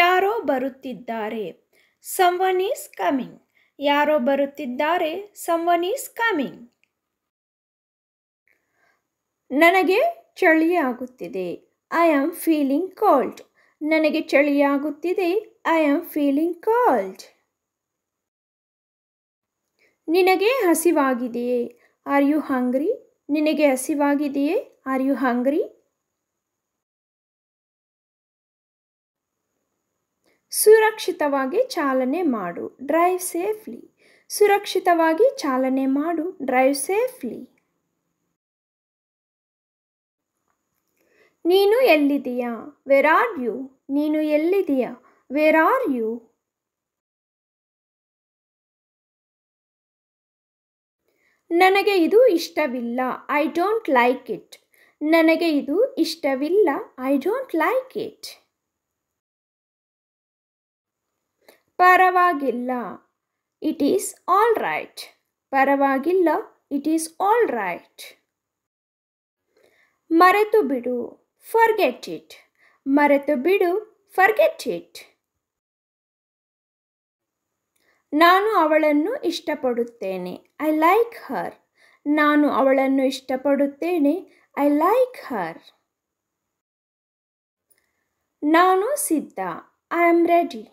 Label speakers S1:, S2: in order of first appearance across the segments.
S1: ಯಾರೋ ಬರುತ್ತಿದ್ದಾರೆ ಸಂವನ್ is coming ಯಾರೋ ಬರುತ್ತಿದ್ದಾರೆ ಸಂವನ್ ಈಸ್ ಕಮಿಂಗ್ ನನಗೆ ಚಳಿಯಾಗುತ್ತಿದೆ ಐ ಆಮ್ ಫೀಲಿಂಗ್ ಕೋಲ್ಡ್ ನನಗೆ ಚಳಿಯಾಗುತ್ತಿದೆ ಐ ಆಮ್ ಫೀಲಿಂಗ್ ಕೋಲ್ಡ್ ನಿನಗೆ ಹಸಿವಾಗಿದೆಯೇ ಆರ್ ಯು ಹಂಗ್ರಿ ನಿನಗೆ ಹಸಿವಾಗಿದೆಯೇ ಆರ್ ಯು ಹಂಗ್ರಿ ಸುರಕ್ಷಿತವಾಗಿ ಚಾಲನೆ ಮಾಡು ಡ್ರೈವ್ ಸೇಫ್ಲಿ ಸುರಕ್ಷಿತವಾಗಿ ಚಾಲನೆ ಮಾಡು ಡ್ರೈವ್ ಸೇಫ್ಲಿ ನೀನು ಎಲ್ಲಿದೆಯಾ ವೆರ್ ಆರ್ ಯು ನೀನು ಎಲ್ಲಿದೆಯಾ ವೆರ್ ಆರ್ ಯು ನನಗೆ ಇದು ಇಷ್ಟವಿಲ್ಲ ಐ ಡೋಂಟ್ ಲೈಕ್ ಇಟ್ ನನಗೆ ಇದು ಇಷ್ಟವಿಲ್ಲ ಐ ಡೋಂಟ್ ಲೈಕ್ ಇಟ್ ಪರವಾಗಿಲ್ಲ ಇಟ್ ಈಸ್ ಆಲ್ ರೈಟ್ ಪರವಾಗಿಲ್ಲ ಇಟ್ ಈಸ್ ಆಲ್ ರೈಟ್ ಮರೆತು ಬಿಡು ಫರ್ಗೆಟ್ ಇಟ್ ಮರೆತು ಬಿಡು ಫರ್ಗೆಟ್ ಇಟ್ ನಾನು ಅವಳನ್ನು ಇಷ್ಟಪಡುತ್ತೇನೆ ಐ ಲೈಕ್ ಹರ್ ನಾನು ಅವಳನ್ನು ಇಷ್ಟಪಡುತ್ತೇನೆ ಐ ಲೈಕ್ ಹರ್ ನಾನು ಸಿದ್ಧ ಐ ಆಮ್ ರೆಡಿ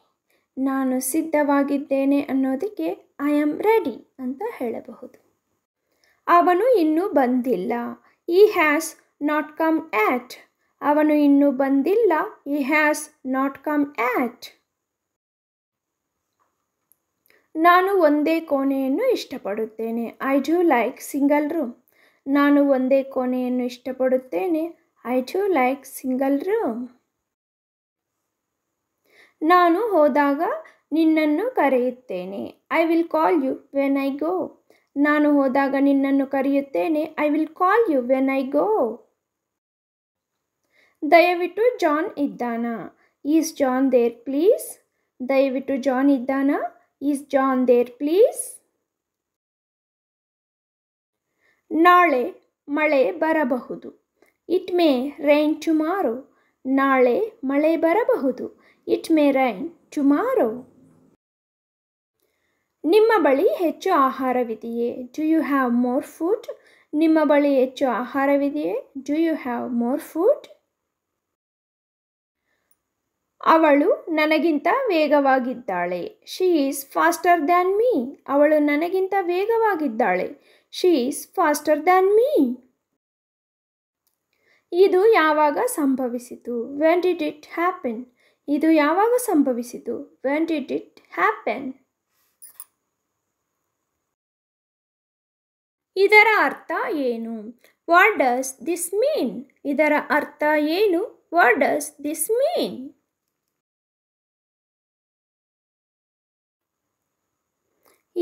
S1: ನಾನು ಸಿದ್ಧವಾಗಿದ್ದೇನೆ ಅನ್ನೋದಕ್ಕೆ ಐ ಆಮ್ ರೆಡಿ ಅಂತ ಹೇಳಬಹುದು ಅವನು ಇನ್ನೂ ಬಂದಿಲ್ಲ ಈ ಹ್ಯಾಸ್ ನಾಟ್ ಕಮ್ ಆ್ಯಟ್ ಅವನು ಇನ್ನೂ ಬಂದಿಲ್ಲ ಈ ಹ್ಯಾಸ್ ನಾಟ್ ಕಮ್ ಆ್ಯಟ್ ನಾನು ಒಂದೇ ಕೋಣೆಯನ್ನು ಇಷ್ಟಪಡುತ್ತೇನೆ I do like single room ನಾನು ಒಂದೇ ಕೋಣೆಯನ್ನು ಇಷ್ಟಪಡುತ್ತೇನೆ I do like single room ನಾನು ಹೋದಾಗ ನಿನ್ನನ್ನು ಕರೆಯುತ್ತೇನೆ I will call you when I go ನಾನು ಹೋದಾಗ ನಿನ್ನನ್ನು ಕರೆಯುತ್ತೇನೆ I will call you when I go ದಯವಿಟ್ಟು ಜಾನ್ ಇದ್ದಾನಾ ಈಸ್ ಜಾನ್ ದೇರ್ ಪ್ಲೀಸ್ ದಯವಿಟ್ಟು ಜಾನ್ ಇದ್ದಾನಾ ಈಸ್ ಜಾನ್ ದೇರ್ ಪ್ಲೀಸ್ ನಾಳೆ ಮಳೆ ಬರಬಹುದು ಇಟ್ ಮೇ ರೈನ್ ಟುಮಾರೋ ನಾಳೆ ಮಳೆ ಬರಬಹುದು ಇಟ್ ಮೇ ರೈನ್ ಟುಮಾರೋ ನಿಮ್ಮ ಬಳಿ ಹೆಚ್ಚು ಆಹಾರವಿದೆಯೇ do you have more food ನಿಮ್ಮ ಬಳಿ ಹೆಚ್ಚು ಆಹಾರವಿದೆಯೇ do you have more food ಅವಳು ನನಗಿಂತ ವೇಗವಾಗಿದ್ದಾಳೆ she is faster than me ಅವಳು ನನಗಿಂತ ವೇಗವಾಗಿದ್ದಾಳೆ she is faster than me ಇದು ಯಾವಾಗ ಸಂಭವಿಸಿತು ವೆನ್ ಡಿಡ್ ಇಟ್ ಹ್ಯಾಪನ್ ಇದು ಯಾವಾಗ ಸಂಭವಿಸಿತು ವೆನ್ ಡಿಡ್ ಇಟ್ ಹ್ಯಾಪನ್ ಇದರ ಅರ್ಥ ಏನು ವಾಟ್ ಡಸ್ ದಿಸ್ ಮೀನ್ ಇದರ ಅರ್ಥ ಏನು ವಾಟ್ ಡಸ್ ದಿಸ್ ಮೀನ್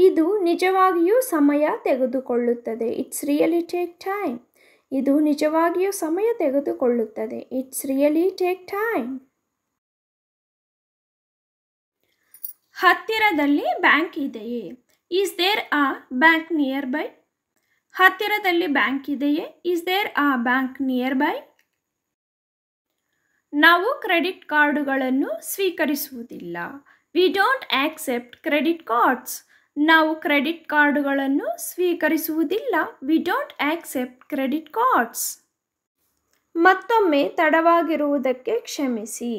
S1: ಇದು ನಿಜವಾಗಿಯೂ ಸಮಯ ತೆಗೆದುಕೊಳ್ಳುತ್ತದೆ ಇಟ್ಸ್ ರಿಯಲಿ ಟೇಕ್ ಟೈಮ್ ಇದು ನಿಜವಾಗಿಯೂ ಸಮಯ ತೆಗೆದುಕೊಳ್ಳುತ್ತದೆ ಇಟ್ಸ್ ರಿಯಲಿ ಟೇಕ್ ಟೈಮ್ ಹತ್ತಿರದಲ್ಲಿ ಬ್ಯಾಂಕ್ ಇದೆಯೇ is there a bank nearby ಹತ್ತಿರದಲ್ಲಿ ಬ್ಯಾಂಕ್ ಇದೆಯೇ is there a bank nearby ನಾವು ಕ್ರೆಡಿಟ್ ಕಾರ್ಡುಗಳನ್ನು ಸ್ವೀಕರಿಸುವುದಿಲ್ಲ we don't accept credit cards ನಾವು ಕ್ರೆಡಿಟ್ ಕಾರ್ಡುಗಳನ್ನು ಸ್ವೀಕರಿಸುವುದಿಲ್ಲ we don't accept credit cards ಮತ್ತೊಮ್ಮೆ ತಡವಾಗಿರುವುದಕ್ಕೆ ಕ್ಷಮಿಸಿ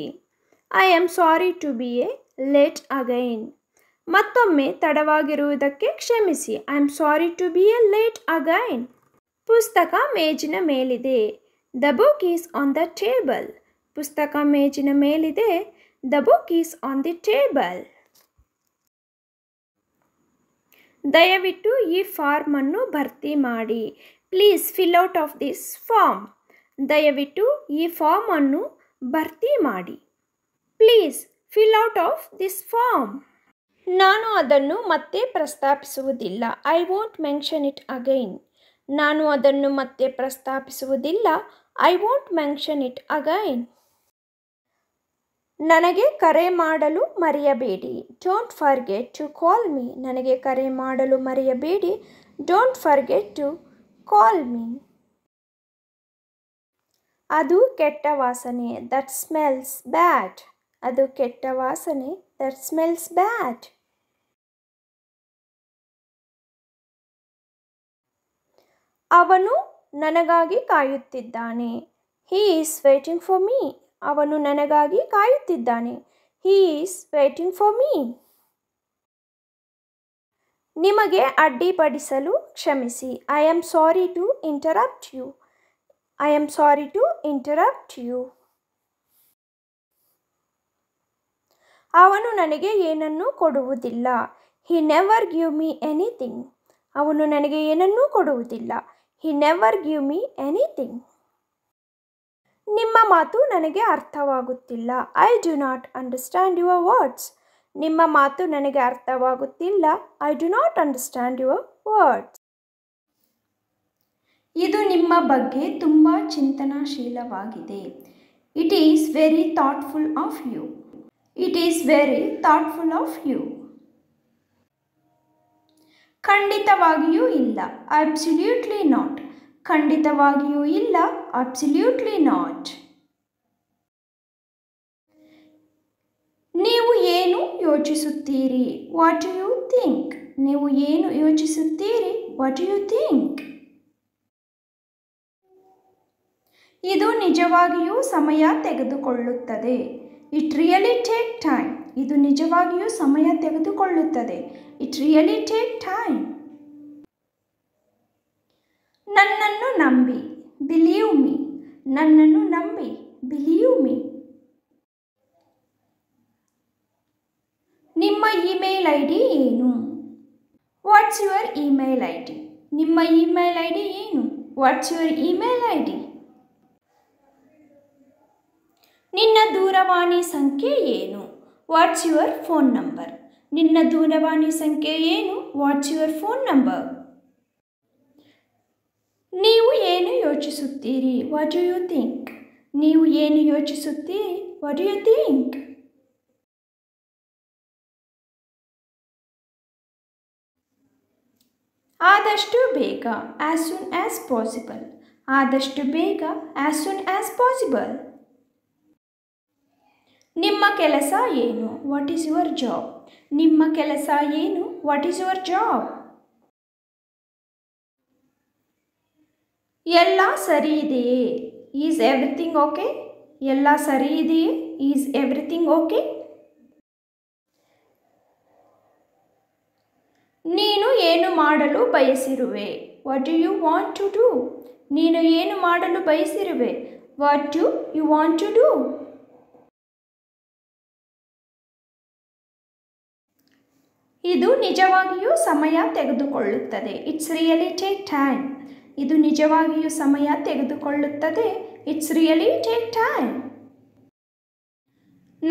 S1: I am sorry to be a late again ಮತ್ತೊಮ್ಮೆ ತಡವಾಗಿರುವುದಕ್ಕೆ ಕ್ಷಮಿಸಿ I am sorry to be a late again ಪುಸ್ತಕ ಮೇಜಿನ ಮೇಲಿದೆ the book is on the table ಪುಸ್ತಕ ಮೇಜಿನ ಮೇಲಿದೆ the book is on the table ದಯವಿಟ್ಟು ಈ ಫಾರ್ಮ್ ಅನ್ನು ಭರ್ತಿ ಮಾಡಿ please fill out of this form ದಯವಿಟ್ಟು ಈ ಫಾರ್ಮ್ ಅನ್ನು ಭರ್ತಿ ಮಾಡಿ please fill out of this form ನಾನು ಅದನ್ನು ಮತ್ತೆ ಪ್ರಸ್ತಾಪಿಸುವುದಿಲ್ಲ I won't mention it again ನಾನು ಅದನ್ನು ಮತ್ತೆ ಪ್ರಸ್ತಾಪಿಸುವುದಿಲ್ಲ I won't mention it again ನನಗೆ ಕರೆ ಮಾಡಲು ಮರೆಯಬೇಡಿ don't forget to call me ನನಗೆ ಕರೆ ಮಾಡಲು ಮರೆಯಬೇಡಿ don't forget to call me ಅದು ಕೆಟ್ಟ ವಾಸನೆ ದಟ್ ಸ್ಮೆಲ್ಸ್ ಬ್ಯಾಡ್ ಅದು ಕೆಟ್ಟ ವಾಸನೆ ದಟ್ ಸ್ಮೆಲ್ಸ್ ಬ್ಯಾಡ್ ಅವನು ನನಗಾಗಿ ಕಾಯುತ್ತಿದ್ದಾನೆ he is waiting for me ಅವನು ನನಗಾಗಿ ಕಾಯುತ್ತಿದ್ದಾನೆ he is waiting for me ನಿಮಗೆ ಅಡ್ಡಿಪಡಿಸಲು ಕ್ಷಮಿಸಿ I am sorry to interrupt you I am sorry to interrupt you ಅವನು ನನಗೆ ಏನನ್ನೂ ಕೊಡುವುದಿಲ್ಲ he never give me anything ಅವನು ನನಗೆ ಏನನ್ನೂ ಕೊಡುವುದಿಲ್ಲ he never give me anything ನಿಮ್ಮ ಮಾತು ನನಗೆ ಅರ್ಥವಾಗುತ್ತಿಲ್ಲ I do not understand your words ನಿಮ್ಮ ಮಾತು ನನಗೆ ಅರ್ಥವಾಗುತ್ತಿಲ್ಲ I do not understand your words ಇದು ನಿಮ್ಮ ಬಗ್ಗೆ ತುಂಬ ಚಿಂತನಾಶೀಲವಾಗಿದೆ it is very thoughtful of you it is very thoughtful of you ಖಂಡಿತವಾಗಿಯೂ ಇಲ್ಲ ಅಬ್ಸಲ್ಯೂಟ್ಲಿ ನಾಟ್ ಖಂಡಿತವಾಗಿಯೂ ಇಲ್ಲ ಅಬ್ಸಲ್ಯೂಟ್ಲಿ ನಾಟ್ ನೀವು ಏನು ಯೋಚಿಸುತ್ತೀರಿ ವಾಟ್ ಯು ಥಿಂಕ್ ನೀವು ಏನು ಯೋಚಿಸುತ್ತೀರಿ ವಾಟ್ ಯು ಥಿಂಕ್ ಇದು ನಿಜವಾಗಿಯೂ ಸಮಯ ತೆಗೆದುಕೊಳ್ಳುತ್ತದೆ ಇಟ್ ರಿಯಲಿ ಟೇಕ್ ಟೈಮ್ ಇದು ನಿಜವಾಗಿಯೂ ಸಮಯ ತೆಗೆದುಕೊಳ್ಳುತ್ತದೆ ಇಟ್ ರಿಯಲಿ ಟೇಕ್ ಟೈಮ್ ನನ್ನನ್ನು ನಂಬಿ ಬಿಲೀವ್ ಮಿ ನನ್ನನ್ನು ನಂಬಿ ಬಿಲೀವ್ ಮಿ ನಿಮ್ಮ ಇಮೇಲ್ ಐ ಡಿ ಏನು what's your email I D ನಿಮ್ಮ ಇಮೇಲ್ ಐ ಡಿ ಏನು what's your email I D నిన్న దూరవాణి సంఖ్య ఏను వాట్స్ యువర్ ఫోన్ నంబర్ నిన్న దూరవాణి సంఖ్య ఏను వాట్స్ యువర్ ఫోన్ నంబర్ నీవు ఏను యోచించుతిరి వాట్ డు యు థింక్ నీవు ఏను యోచించుతిరి వాట్ డు యు థింక్ ఆదష్టు వేగా యాస్ సూన్ యాస్ పాసిబుల్ ఆదష్టు వేగా యాస్ సూన్ యాస్ పాసిబుల్ ನಿಮ್ಮ ಕೆಲಸ ಏನು ವಾಟ್ ಈಸ್ ಯುವರ್ ಜಾಬ್ ನಿಮ್ಮ ಕೆಲಸ ಏನು ವಾಟ್ ಈಸ್ ಯುವರ್ ಜಾಬ್ ಎಲ್ಲ ಸರಿ ಇದೆಯೇ ಈಸ್ ಎವ್ರಿಥಿಂಗ್ ಓಕೆ ಎಲ್ಲ ಸರಿ ಇದೆಯೇ ಈಸ್ ಎವ್ರಿಥಿಂಗ್ ಓಕೆ ನೀನು ಏನು ಮಾಡಲು ಬಯಸಿರುವೆ what you you want to do ನೀನು ಏನು ಮಾಡಲು ಬಯಸಿರುವೆ what you you want to do ಇದು ನಿಜವಾಗಿಯೂ ಸಮಯ ತೆಗೆದುಕೊಳ್ಳುತ್ತದೆ ಇಟ್ಸ್ ರಿಯಲಿ ಟೇಕ್ ಟೈಮ್ ಇದು ನಿಜವಾಗಿಯೂ ಸಮಯ ತೆಗೆದುಕೊಳ್ಳುತ್ತದೆ ಇಟ್ಸ್ ರಿಯಲಿ ಟೇಕ್ ಟೈಮ್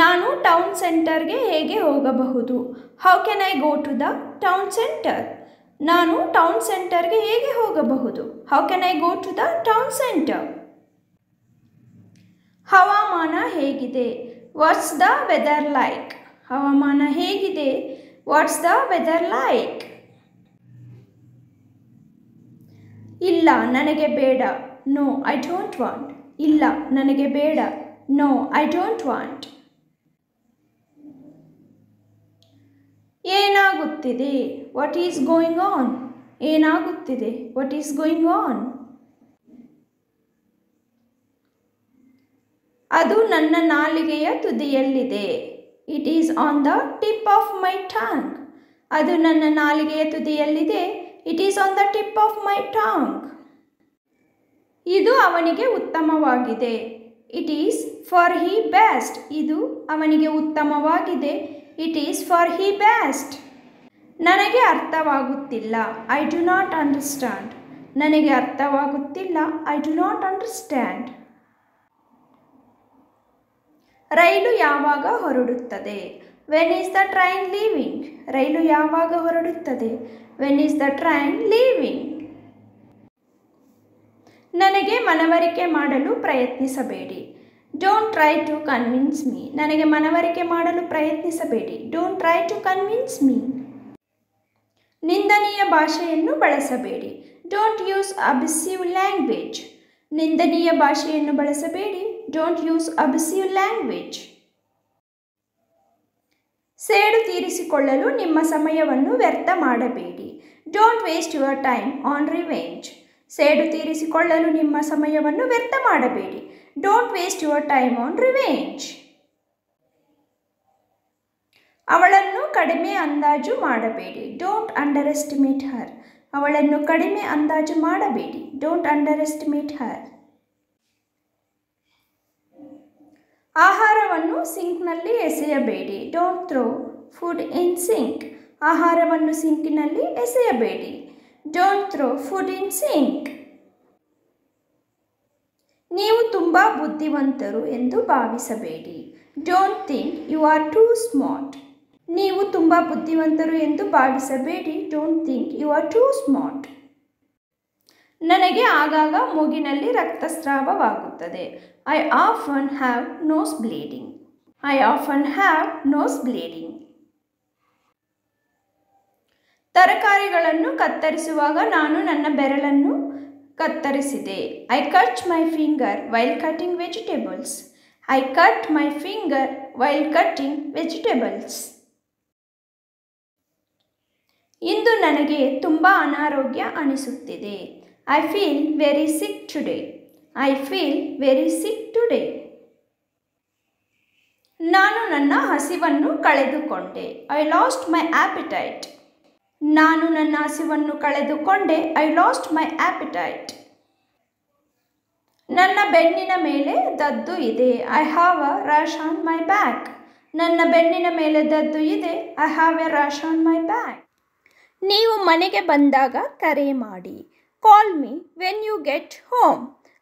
S1: ನಾನು ಟೌನ್ ಸೆಂಟರ್ಗೆ ಹೇಗೆ ಹೋಗಬಹುದು how can I go to the town centre ನಾನು ಟೌನ್ ಸೆಂಟರ್ಗೆ ಹೇಗೆ ಹೋಗಬಹುದು how can I go to the town centre ಹವಾಮಾನ ಹೇಗಿದೆ ವಾಟ್ಸ್ ದ ವೆದರ್ ಲೈಕ್ ಹವಾಮಾನ ಹೇಗಿದೆ ವಾಟ್ಸ್ ದ ವೆದರ್ ಲೈಕ್ ಇಲ್ಲ ನನಗೆ ಬೇಡ ನೋ ಐ ಡೋಂಟ್ ವಾಂಟ್ ಇಲ್ಲ ನನಗೆ ಬೇಡ ನೋ ಐ ಡೋಂಟ್ ವಾಂಟ್ ಏನಾಗುತ್ತಿದೆ ವಾಟ್ ಈಸ್ ಗೋಯಿಂಗ್ ಆನ್ ಏನಾಗುತ್ತಿದೆ ವಾಟ್ ಈಸ್ ಗೋಯಿಂಗ್ ಆನ್ ಅದು ನನ್ನ ನಾಲಿಗೆಯ ತುದಿಯಲ್ಲಿದೆ it is on the tip of my tongue ಅದು ನನ್ನ ನಾಲಿಗೆಯ ತುದಿಯಲ್ಲಿದೆ it is on the tip of my tongue ಇದು ಅವನಿಗೆ ಉತ್ತಮವಾಗಿದೆ it is for he best ಇದು ಅವನಿಗೆ ಉತ್ತಮವಾಗಿದೆ it is for he best ನನಗೆ ಅರ್ಥವಾಗುತ್ತಿಲ್ಲ ಐ ಡು ನಾಟ್ ಅಂಡರ್ಸ್ಟ್ಯಾಂಡ್ ನನಗೆ ಅರ್ಥವಾಗುತ್ತಿಲ್ಲ ಐ ಡು ನಾಟ್ ಅಂಡರ್ಸ್ಟ್ಯಾಂಡ್ ರೈಲು ಯಾವಾಗ ಹೊರಡುತ್ತದೆ when is the train leaving ರೈಲು ಯಾವಾಗ ಹೊರಡುತ್ತದೆ when is the train leaving ನನಗೆ ಮನವರಿಕೆ ಮಾಡಲು ಪ್ರಯತ್ನಿಸಬೇಡಿ don't try to convince me ನನಗೆ ಮನವರಿಕೆ ಮಾಡಲು ಪ್ರಯತ್ನಿಸಬೇಡಿ don't try to convince me ನಿಂದನೀಯ ಭಾಷೆಯನ್ನು ಬಳಸಬೇಡಿ ಡೋಂಟ್ ಯೂಸ್ ಅಬಿಸಿವ್ ಲ್ಯಾಂಗ್ವೇಜ್ ನಿಂದನೀಯ ಭಾಷೆಯನ್ನು ಬಳಸಬೇಡಿ ಡೋಂಟ್ ಯೂಸ್ abusive ಲ್ಯಾಂಗ್ವೇಜ್ ಸೇಡು ತೀರಿಸಿಕೊಳ್ಳಲು ನಿಮ್ಮ ಸಮಯವನ್ನು ವ್ಯರ್ಥ ಮಾಡಬೇಡಿ don't waste your time on revenge ಸೇಡು ತೀರಿಸಿಕೊಳ್ಳಲು ನಿಮ್ಮ ಸಮಯವನ್ನು ವ್ಯರ್ಥ ಮಾಡಬೇಡಿ don't waste your time on revenge ಅವಳನ್ನು ಕಡಿಮೆ ಅಂದಾಜು ಮಾಡಬೇಡಿ ಡೋಂಟ್ ಅಂಡರ್ ಎಸ್ಟಿಮೇಟ್ ಹರ್ ಅವಳನ್ನು ಕಡಿಮೆ ಅಂದಾಜು ಮಾಡಬೇಡಿ ಡೋಂಟ್ ಅಂಡರ್ ಎಸ್ಟಿಮೇಟ್ ಹರ್ ಆಹಾರವನ್ನು ಸಿಂಕ್ನಲ್ಲಿ ಎಸೆಯಬೇಡಿ don't throw food in sink ಆಹಾರವನ್ನು ಸಿಂಕಿನಲ್ಲಿ ಎಸೆಯಬೇಡಿ don't throw food in sink ನೀವು ತುಂಬ ಬುದ್ಧಿವಂತರು ಎಂದು ಭಾವಿಸಬೇಡಿ don't think you are too smart ನೀವು ತುಂಬ ಬುದ್ಧಿವಂತರು ಎಂದು ಭಾವಿಸಬೇಡಿ don't think you are too smart ನನಗೆ ಆಗಾಗ ಮೂಗಿನಲ್ಲಿ ರಕ್ತಸ್ರಾವವಾಗುತ್ತದೆ I often have nose bleeding. I often have nose bleeding. ತರಕಾರಿಗಳನ್ನು ಕತ್ತರಿಸುವಾಗ ನಾನು ನನ್ನ ಬೆರಳನ್ನು ಕತ್ತರಿಸಿದೆ I cut my finger while cutting vegetables I cut my finger while cutting vegetables ಇಂದು ನನಗೆ ತುಂಬ ಅನಾರೋಗ್ಯ ಅನಿಸುತ್ತಿದೆ I feel very sick today I feel very sick today ನಾನು ನನ್ನ ಹಸಿವನ್ನು ಕಳೆದುಕೊಂಡೆ ಐ ಲಾಸ್ಟ್ ಮೈ ಆಪಿಟೈಟ್ ನಾನು ನನ್ನ ಹಸಿವನ್ನು ಕಳೆದುಕೊಂಡೆ ಐ ಲಾಸ್ಟ್ ಮೈ ಆಪಿಟೈಟ್ ನನ್ನ ಬೆನ್ನಿನ ಮೇಲೆ ದದ್ದು ಇದೆ I have a rash on my back ನನ್ನ ಬೆನ್ನಿನ ಮೇಲೆ ದದ್ದು ಇದೆ I have a rash on my back ನೀವು ಮನೆಗೆ ಬಂದಾಗ ಕರೆ ಮಾಡಿ call me when you get home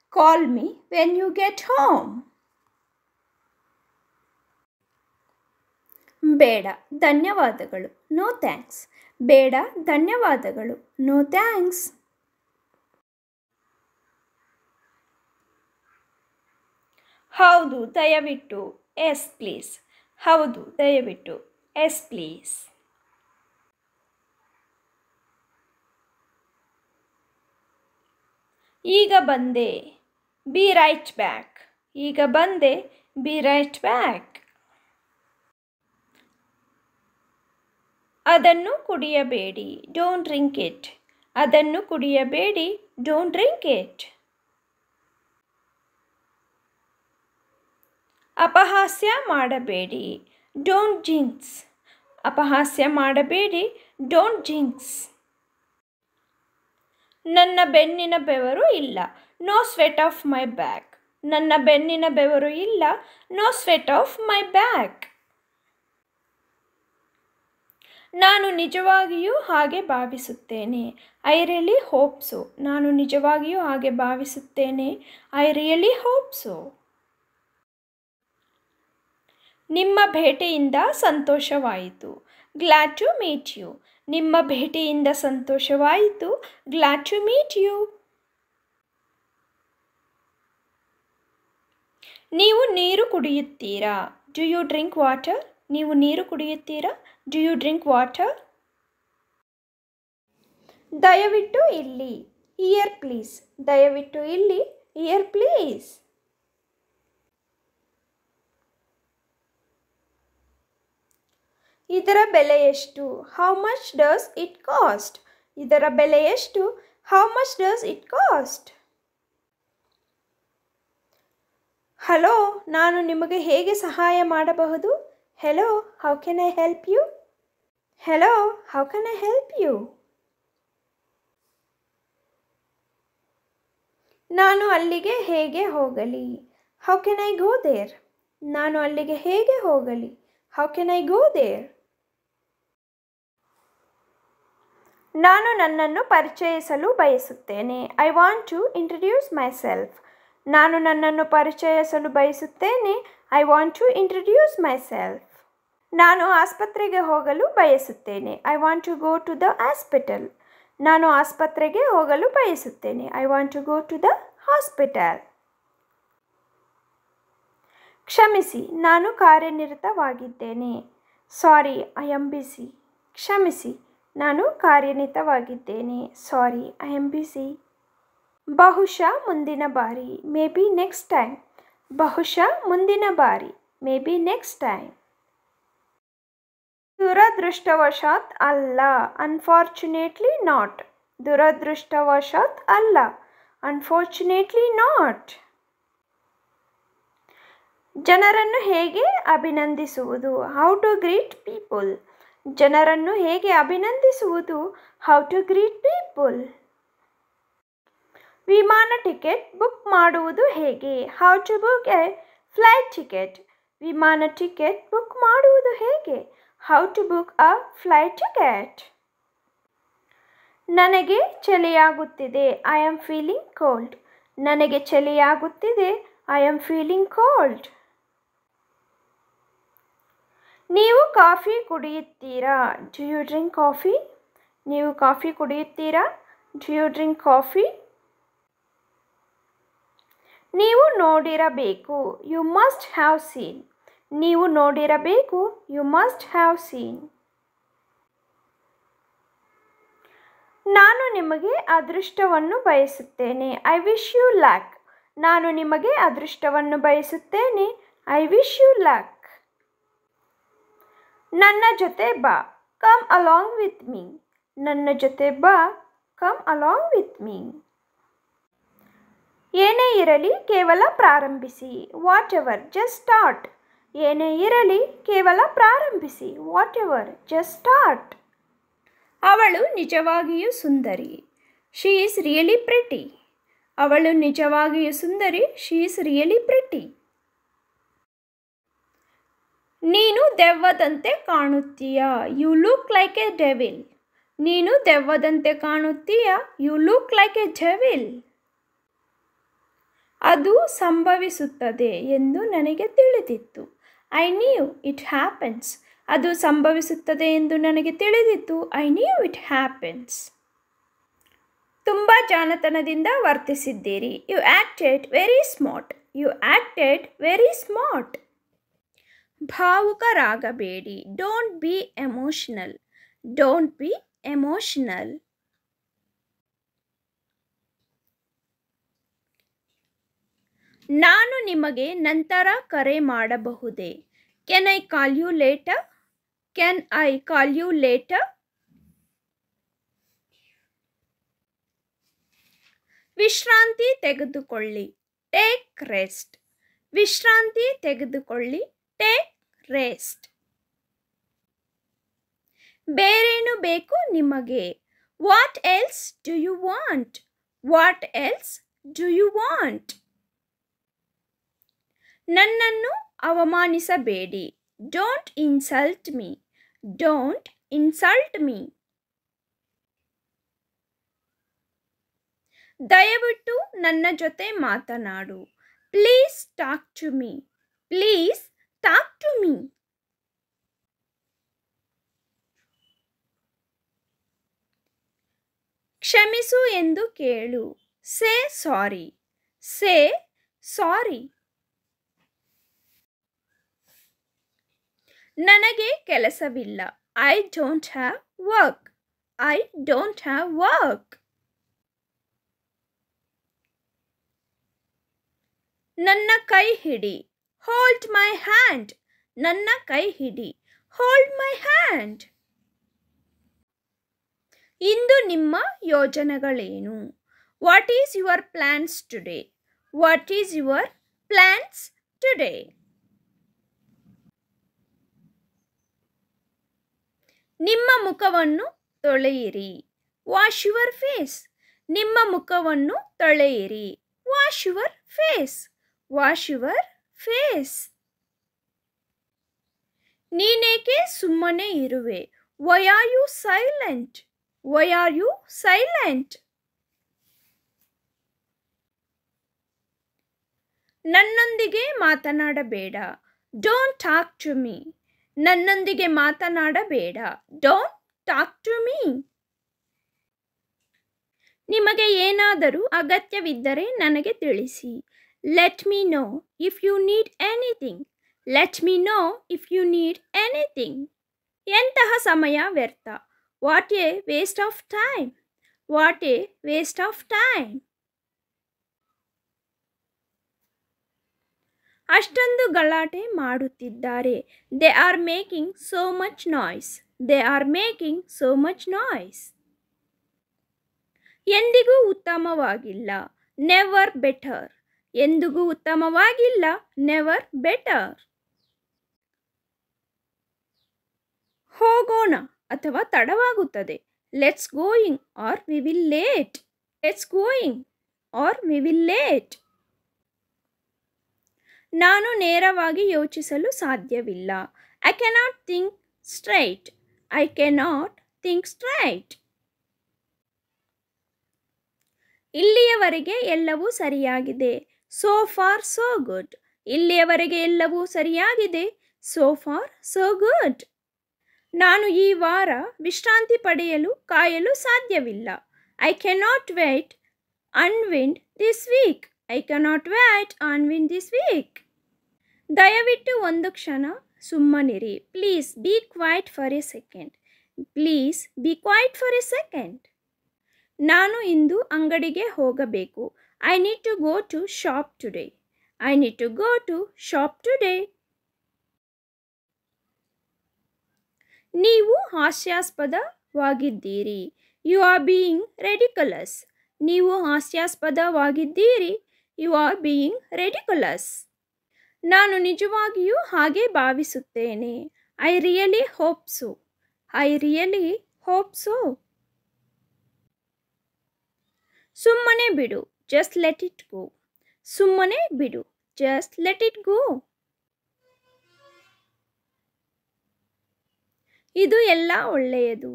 S1: Call me when you get home. ಬೇಡ ಧನ್ಯವಾದಗಳು ನೋ ಥ್ಯಾಂಕ್ಸ್ ಬೇಡ ಧನ್ಯವಾದಗಳು ನೋ ಥ್ಯಾಂಕ್ಸ್ ಹೌದು ದಯವಿಟ್ಟು ಎಸ್ ಪ್ಲೀಸ್ ಹೌದು ದಯವಿಟ್ಟು ಎಸ್ ಪ್ಲೀಸ್ ಈಗ ಬಂದೆ ಬಿ ರೈಟ್ ಬ್ಯಾಕ್ ಈಗ ಬಂದೆ ಬಿ ರೈಟ್ ಬ್ಯಾಕ್ ಅದನ್ನು ಕುಡಿಯಬೇಡಿ ಡೋಂಟ್ ಡ್ರಿಂಕ್ ಇಟ್ ಅದನ್ನು ಕುಡಿಯಬೇಡಿ ಡೋಂಟ್ ಡ್ರಿಂಕ್ ಇಟ್ ಅಪಹಾಸ್ಯ ಮಾಡಬೇಡಿ ಡೋಂಟ್ ಜಿಂಕ್ಸ್ ಅಪಹಾಸ್ಯ ಮಾಡಬೇಡಿ ಡೋಂಟ್ ಜಿಂಕ್ಸ್ ನನ್ನ ಬೆನ್ನಿನ ಬೆವರು ಇಲ್ಲ no sweat of my back ನನ್ನ ಬೆನ್ನಿನ ಬೆವರು ಇಲ್ಲ no sweat of my back ನಾನು ನಿಜವಾಗಿಯೂ ಹಾಗೆ ಭಾವಿಸುತ್ತೇನೆ ಐ ರಿಯಲಿ ಹೋಪ್ಸು ನಾನು ನಿಜವಾಗಿಯೂ ಹಾಗೆ ಭಾವಿಸುತ್ತೇನೆ ಐ ರಿಯಲಿ ಹೋಪ್ಸು ನಿಮ್ಮ ಭೇಟೆಯಿಂದ ಸಂತೋಷವಾಯಿತು ಗ್ಲಾಡ್ ಟು ಮೀಟ್ ಯು ನಿಮ್ಮ ಭೇಟಿಯಿಂದ ಸಂತೋಷವಾಯಿತು ಗ್ಲಾಡ್ ಟು ಮೀಟ್ ಯು ನೀವು ನೀರು ಕುಡಿಯುತ್ತೀರಾ ಡು ಯು ಡ್ರಿಂಕ್ ವಾಟರ್ ನೀವು ನೀರು ಕುಡಿಯುತ್ತೀರಾ ಡು ಯು ಡ್ರಿಂಕ್ ವಾಟರ್ ದಯವಿಟ್ಟು ಇಲ್ಲಿ ಇಯರ್ ಪ್ಲೀಸ್ ದಯವಿಟ್ಟು ಇಲ್ಲಿ ಇಯರ್ ಪ್ಲೀಸ್ ಇದರ ಬೆಲೆ ಎಷ್ಟು how much does it cost ಇದರ ಬೆಲೆ ಎಷ್ಟು how much does it cost hello ನಾನು ನಿಮಗೆ ಹೇಗೆ ಸಹಾಯ ಮಾಡಬಹುದು hello how can I help you hello how can I help you ನಾನು ಅಲ್ಲಿಗೆ ಹೇಗೆ ಹೋಗಲಿ how can I go there ನಾನು ಅಲ್ಲಿಗೆ ಹೇಗೆ ಹೋಗಲಿ how can I go there ನಾನು ನನ್ನನ್ನು ಪರಿಚಯಿಸಲು ಬಯಸುತ್ತೇನೆ I want to introduce myself ನಾನು ನನ್ನನ್ನು ಪರಿಚಯಿಸಲು ಬಯಸುತ್ತೇನೆ I want to introduce myself ನಾನು ಆಸ್ಪತ್ರೆಗೆ ಹೋಗಲು ಬಯಸುತ್ತೇನೆ I want to go to the hospital ನಾನು ಆಸ್ಪತ್ರೆಗೆ ಹೋಗಲು ಬಯಸುತ್ತೇನೆ I want to go to the hospital ಕ್ಷಮಿಸಿ ನಾನು ಕಾರ್ಯನಿರತವಾಗಿದ್ದೇನೆ ಸಾರಿ ಐ ಆಮ್ ಬಿಸಿ ಕ್ಷಮಿಸಿ ನಾನು ಕಾರ್ಯನಿರತವಾಗಿದ್ದೇನೆ ಸಾರಿ ಐ ಬಿ ಬಿಸಿ ಬಹುಶಃ ಮುಂದಿನ ಬಾರಿ ಮೇ ಬಿ ನೆಕ್ಸ್ಟ್ ಟೈಮ್ ಬಹುಶಃ ಮುಂದಿನ ಬಾರಿ ಮೇ ಬಿ ನೆಕ್ಸ್ಟ್ ಟೈಮ್ ದುರದೃಷ್ಟವಶಾತ್ ಅಲ್ಲ ಅನ್ಫಾರ್ಚುನೇಟ್ಲಿ ನಾಟ್ ದುರದೃಷ್ಟವಶಾತ್ ಅಲ್ಲ ಅನ್ಫಾರ್ಚುನೇಟ್ಲಿ ನಾಟ್ ಜನರನ್ನು ಹೇಗೆ ಅಭಿನಂದಿಸುವುದು ಹೌ ಟು ಗ್ರೀಟ್ ಪೀಪಲ್ ಜನರನ್ನು ಹೇಗೆ ಅಭಿನಂದಿಸುವುದು ಹೌ ಟು ಗ್ರೀಟ್ ಪೀಪಲ್ ವಿಮಾನ ಟಿಕೆಟ್ ಬುಕ್ ಮಾಡುವುದು ಹೇಗೆ how to book a flight ticket ವಿಮಾನ ಟಿಕೆಟ್ ಬುಕ್ ಮಾಡುವುದು ಹೇಗೆ how to book a flight ticket ನನಗೆ ಚಳಿಯಾಗುತ್ತಿದೆ ಐ ಆಮ್ ಫೀಲಿಂಗ್ ಕೋಲ್ಡ್ ನನಗೆ ಚಳಿಯಾಗುತ್ತಿದೆ ಐ ಆಮ್ ಫೀಲಿಂಗ್ ಕೋಲ್ಡ್ ನೀವು ಕಾಫಿ ಕುಡಿಯುತ್ತೀರಾ ಡು ಯು ಡ್ರಿಂಕ್ ಕಾಫಿ ನೀವು ಕಾಫಿ ಕುಡಿಯುತ್ತೀರಾ ಡು ಯು ಡ್ರಿಂಕ್ ಕಾಫಿ ನೀವು ನೋಡಿರಬೇಕು ಯು ಮಸ್ಟ್ ಹ್ಯಾವ್ ಸೀನ್ ನೀವು ನೋಡಿರಬೇಕು ಯು ಮಸ್ಟ್ ಹ್ಯಾವ್ ಸೀನ್ ನಾನು ನಿಮಗೆ ಅದೃಷ್ಟವನ್ನು ಬಯಸುತ್ತೇನೆ ಐ ವಿಶ್ ಯು ಲ್ಯಾಕ್ ನಾನು ನಿಮಗೆ ಅದೃಷ್ಟವನ್ನು ಬಯಸುತ್ತೇನೆ ಐ ವಿಶ್ ಯು ಲ್ಯಾಕ್ ನನ್ನ ಜೊತೆ ಬಾ ಕಮ್ ಅಲಾಂಗ್ ವಿತ್ ಮೀ ನನ್ನ ಜೊತೆ ಬಾ ಕಮ್ ಅಲಾಂಗ್ ವಿತ್ ಮೀ ಏನೇ ಇರಲಿ ಕೇವಲ ಪ್ರಾರಂಭಿಸಿ ವಾಟ್ ಎವರ್ ಜಸ್ಟ್ ಸ್ಟಾರ್ಟ್ ಏನೇ ಇರಲಿ ಕೇವಲ ಪ್ರಾರಂಭಿಸಿ ವಾಟ್ ಎವರ್ ಜಸ್ಟ್ ಸ್ಟಾರ್ಟ್ ಅವಳು ನಿಜವಾಗಿಯೂ ಸುಂದರಿ ಶೀ ಈಸ್ ರಿಯಲಿ ಪ್ರಿಟಿ ಅವಳು ನಿಜವಾಗಿಯೂ ಸುಂದರಿ ಶಿ ಈಸ್ ರಿಯಲಿ ಪ್ರಿಟಿ ನೀನು ದೆವ್ವದಂತೆ ಕಾಣುತ್ತೀಯ you look like a devil ನೀನು ದೆವ್ವದಂತೆ ಕಾಣುತ್ತೀಯ you look like a devil ಅದು ಸಂಭವಿಸುತ್ತದೆ ಎಂದು ನನಗೆ ತಿಳಿದಿತ್ತು ಐ ನ್ಯೂ ಇಟ್ ಹ್ಯಾಪನ್ಸ್ ಅದು ಸಂಭವಿಸುತ್ತದೆ ಎಂದು ನನಗೆ ತಿಳಿದಿತ್ತು ಐ ನ್ಯೂ ಇಟ್ ಹ್ಯಾಪನ್ಸ್ ತುಂಬ ಜಾಣತನದಿಂದ ವರ್ತಿಸಿದ್ದೀರಿ you acted very smart you acted very smart ಭಾವುಕರಾಗಬೇಡಿ don't be emotional don't be emotional ನಾನು ನಿಮಗೆ ನಂತರ ಕರೆ ಮಾಡಬಹುದೇ can I call you later can I call you later ವಿಶ್ರಾಂತಿ ತೆಗೆದುಕೊಳ್ಳಿ ಟೇಕ್ ರೆಸ್ಟ್ ವಿಶ್ರಾಂತಿ ತೆಗೆದುಕೊಳ್ಳಿ ಟೇಕ್ ರೆಸ್ಟ್ ಬೇರೇನು ಬೇಕು ನಿಮಗೆ what else do you want what else do you want ನನ್ನನ್ನು ಅವಮಾನಿಸಬೇಡಿ don't insult me don't insult me ದಯವಿಟ್ಟು ನನ್ನ ಜೊತೆ ಮಾತನಾಡು please talk to me please talk to me ಕ್ಷಮಿಸು ಎಂದು ಕೇಳು ಸೇ ಸಾರಿ ಸೇ ಸಾರಿ ನನಗೆ ಕೆಲಸವಿಲ್ಲ I don't have work I don't have work ನನ್ನ ಕೈ ಹಿಡಿ ಹೋಲ್ಡ್ ಮೈ ಹ್ಯಾಂಡ್ ನನ್ನ ಕೈ ಹಿಡಿ ಹೋಲ್ಡ್ ಮೈ ಹ್ಯಾಂಡ್ ಇಂದು ನಿಮ್ಮ ಯೋಜನೆಗಳೇನು what is your plans today what is your plans today ನಿಮ್ಮ ಮುಖವನ್ನು ತೊಳೆಯಿರಿ ವಾಶ್ ಯುವರ್ ಫೇಸ್ ನಿಮ್ಮ ಮುಖವನ್ನು ತೊಳೆಯಿರಿ wash your face wash your face ನೀನೇಕೆ ಸುಮ್ಮನೆ ಇರುವೆ why are you silent why are you silent ನನ್ನೊಂದಿಗೆ ಮಾತನಾಡಬೇಡ ಡೋಂಟ್ ಟಾಕ್ ಟು ಮೀ ನನ್ನೊಂದಿಗೆ ಮಾತನಾಡಬೇಡ ಡೋಂಟ್ ಟಾಕ್ ಟು ಮೀ ನಿಮಗೆ ಏನಾದರೂ ಅಗತ್ಯವಿದ್ದರೆ ನನಗೆ ತಿಳಿಸಿ let me know if you need anything let me know if you need anything ಎಂತಹ ಸಮಯ ವ್ಯರ್ಥ what a waste of time what a waste of time ಅಷ್ಟೊಂದು ಗಲಾಟೆ ಮಾಡುತ್ತಿದ್ದಾರೆ they are making so much noise they are making so much noise ಎಂದಿಗೂ ಉತ್ತಮವಾಗಿಲ್ಲ never better ಎಂದಿಗೂ ಉತ್ತಮವಾಗಿಲ್ಲ ನೆವರ್ ಬೆಟರ್ ಹೋಗೋಣ ಅಥವಾ ತಡವಾಗುತ್ತದೆ let's going or we will late let's going or we will late ನಾನು ನೇರವಾಗಿ ಯೋಚಿಸಲು ಸಾಧ್ಯವಿಲ್ಲ I cannot think straight I cannot think straight ಇಲ್ಲಿಯವರೆಗೆ ಎಲ್ಲವೂ ಸರಿಯಾಗಿದೆ ಸೋ ಫಾರ್ ಸೋ ಗುಡ್ ಇಲ್ಲಿಯವರೆಗೆ ಎಲ್ಲವೂ ಸರಿಯಾಗಿದೆ ಸೋ ಫಾರ್ ಸೋ ಗುಡ್ ನಾನು ಈ ವಾರ ವಿಶ್ರಾಂತಿ ಪಡೆಯಲು ಕಾಯಲು ಸಾಧ್ಯವಿಲ್ಲ I cannot wait unwind this week I cannot wait unwind this week ದಯವಿಟ್ಟು ಒಂದು ಕ್ಷಣ ಸುಮ್ಮನಿರಿ please be quiet for a second please be quiet for a second ನಾನು ಇಂದು ಅಂಗಡಿಗೆ ಹೋಗಬೇಕು I need to go to shop today I need to go to shop today ನೀವು ಹಾಸ್ಯಾಸ್ಪದವಾಗಿದ್ದೀರಿ ಯು ಆರ್ ಬೀಯಿಂಗ್ ರೆಡಿಕಲಸ್ ನೀವು ಹಾಸ್ಯಾಸ್ಪದವಾಗಿದ್ದೀರಿ ಯು ಆರ್ ಬೀಯಿಂಗ್ ರೆಡಿಕುಲಸ್ ನಾನು ನಿಜವಾಗಿಯೂ ಹಾಗೆ ಭಾವಿಸುತ್ತೇನೆ I really hope so I really hope ಸುಮ್ಮನೆ ಬಿಡು ಜಸ್ಟ್ ಲೆಟ್ ಇಟ್ ಗೋ ಸುಮ್ಮನೆ ಬಿಡು ಜಸ್ಟ್ ಲೆಟ್ ಇಟ್ ಗೋ ಇದು ಎಲ್ಲ ಒಳ್ಳೆಯದು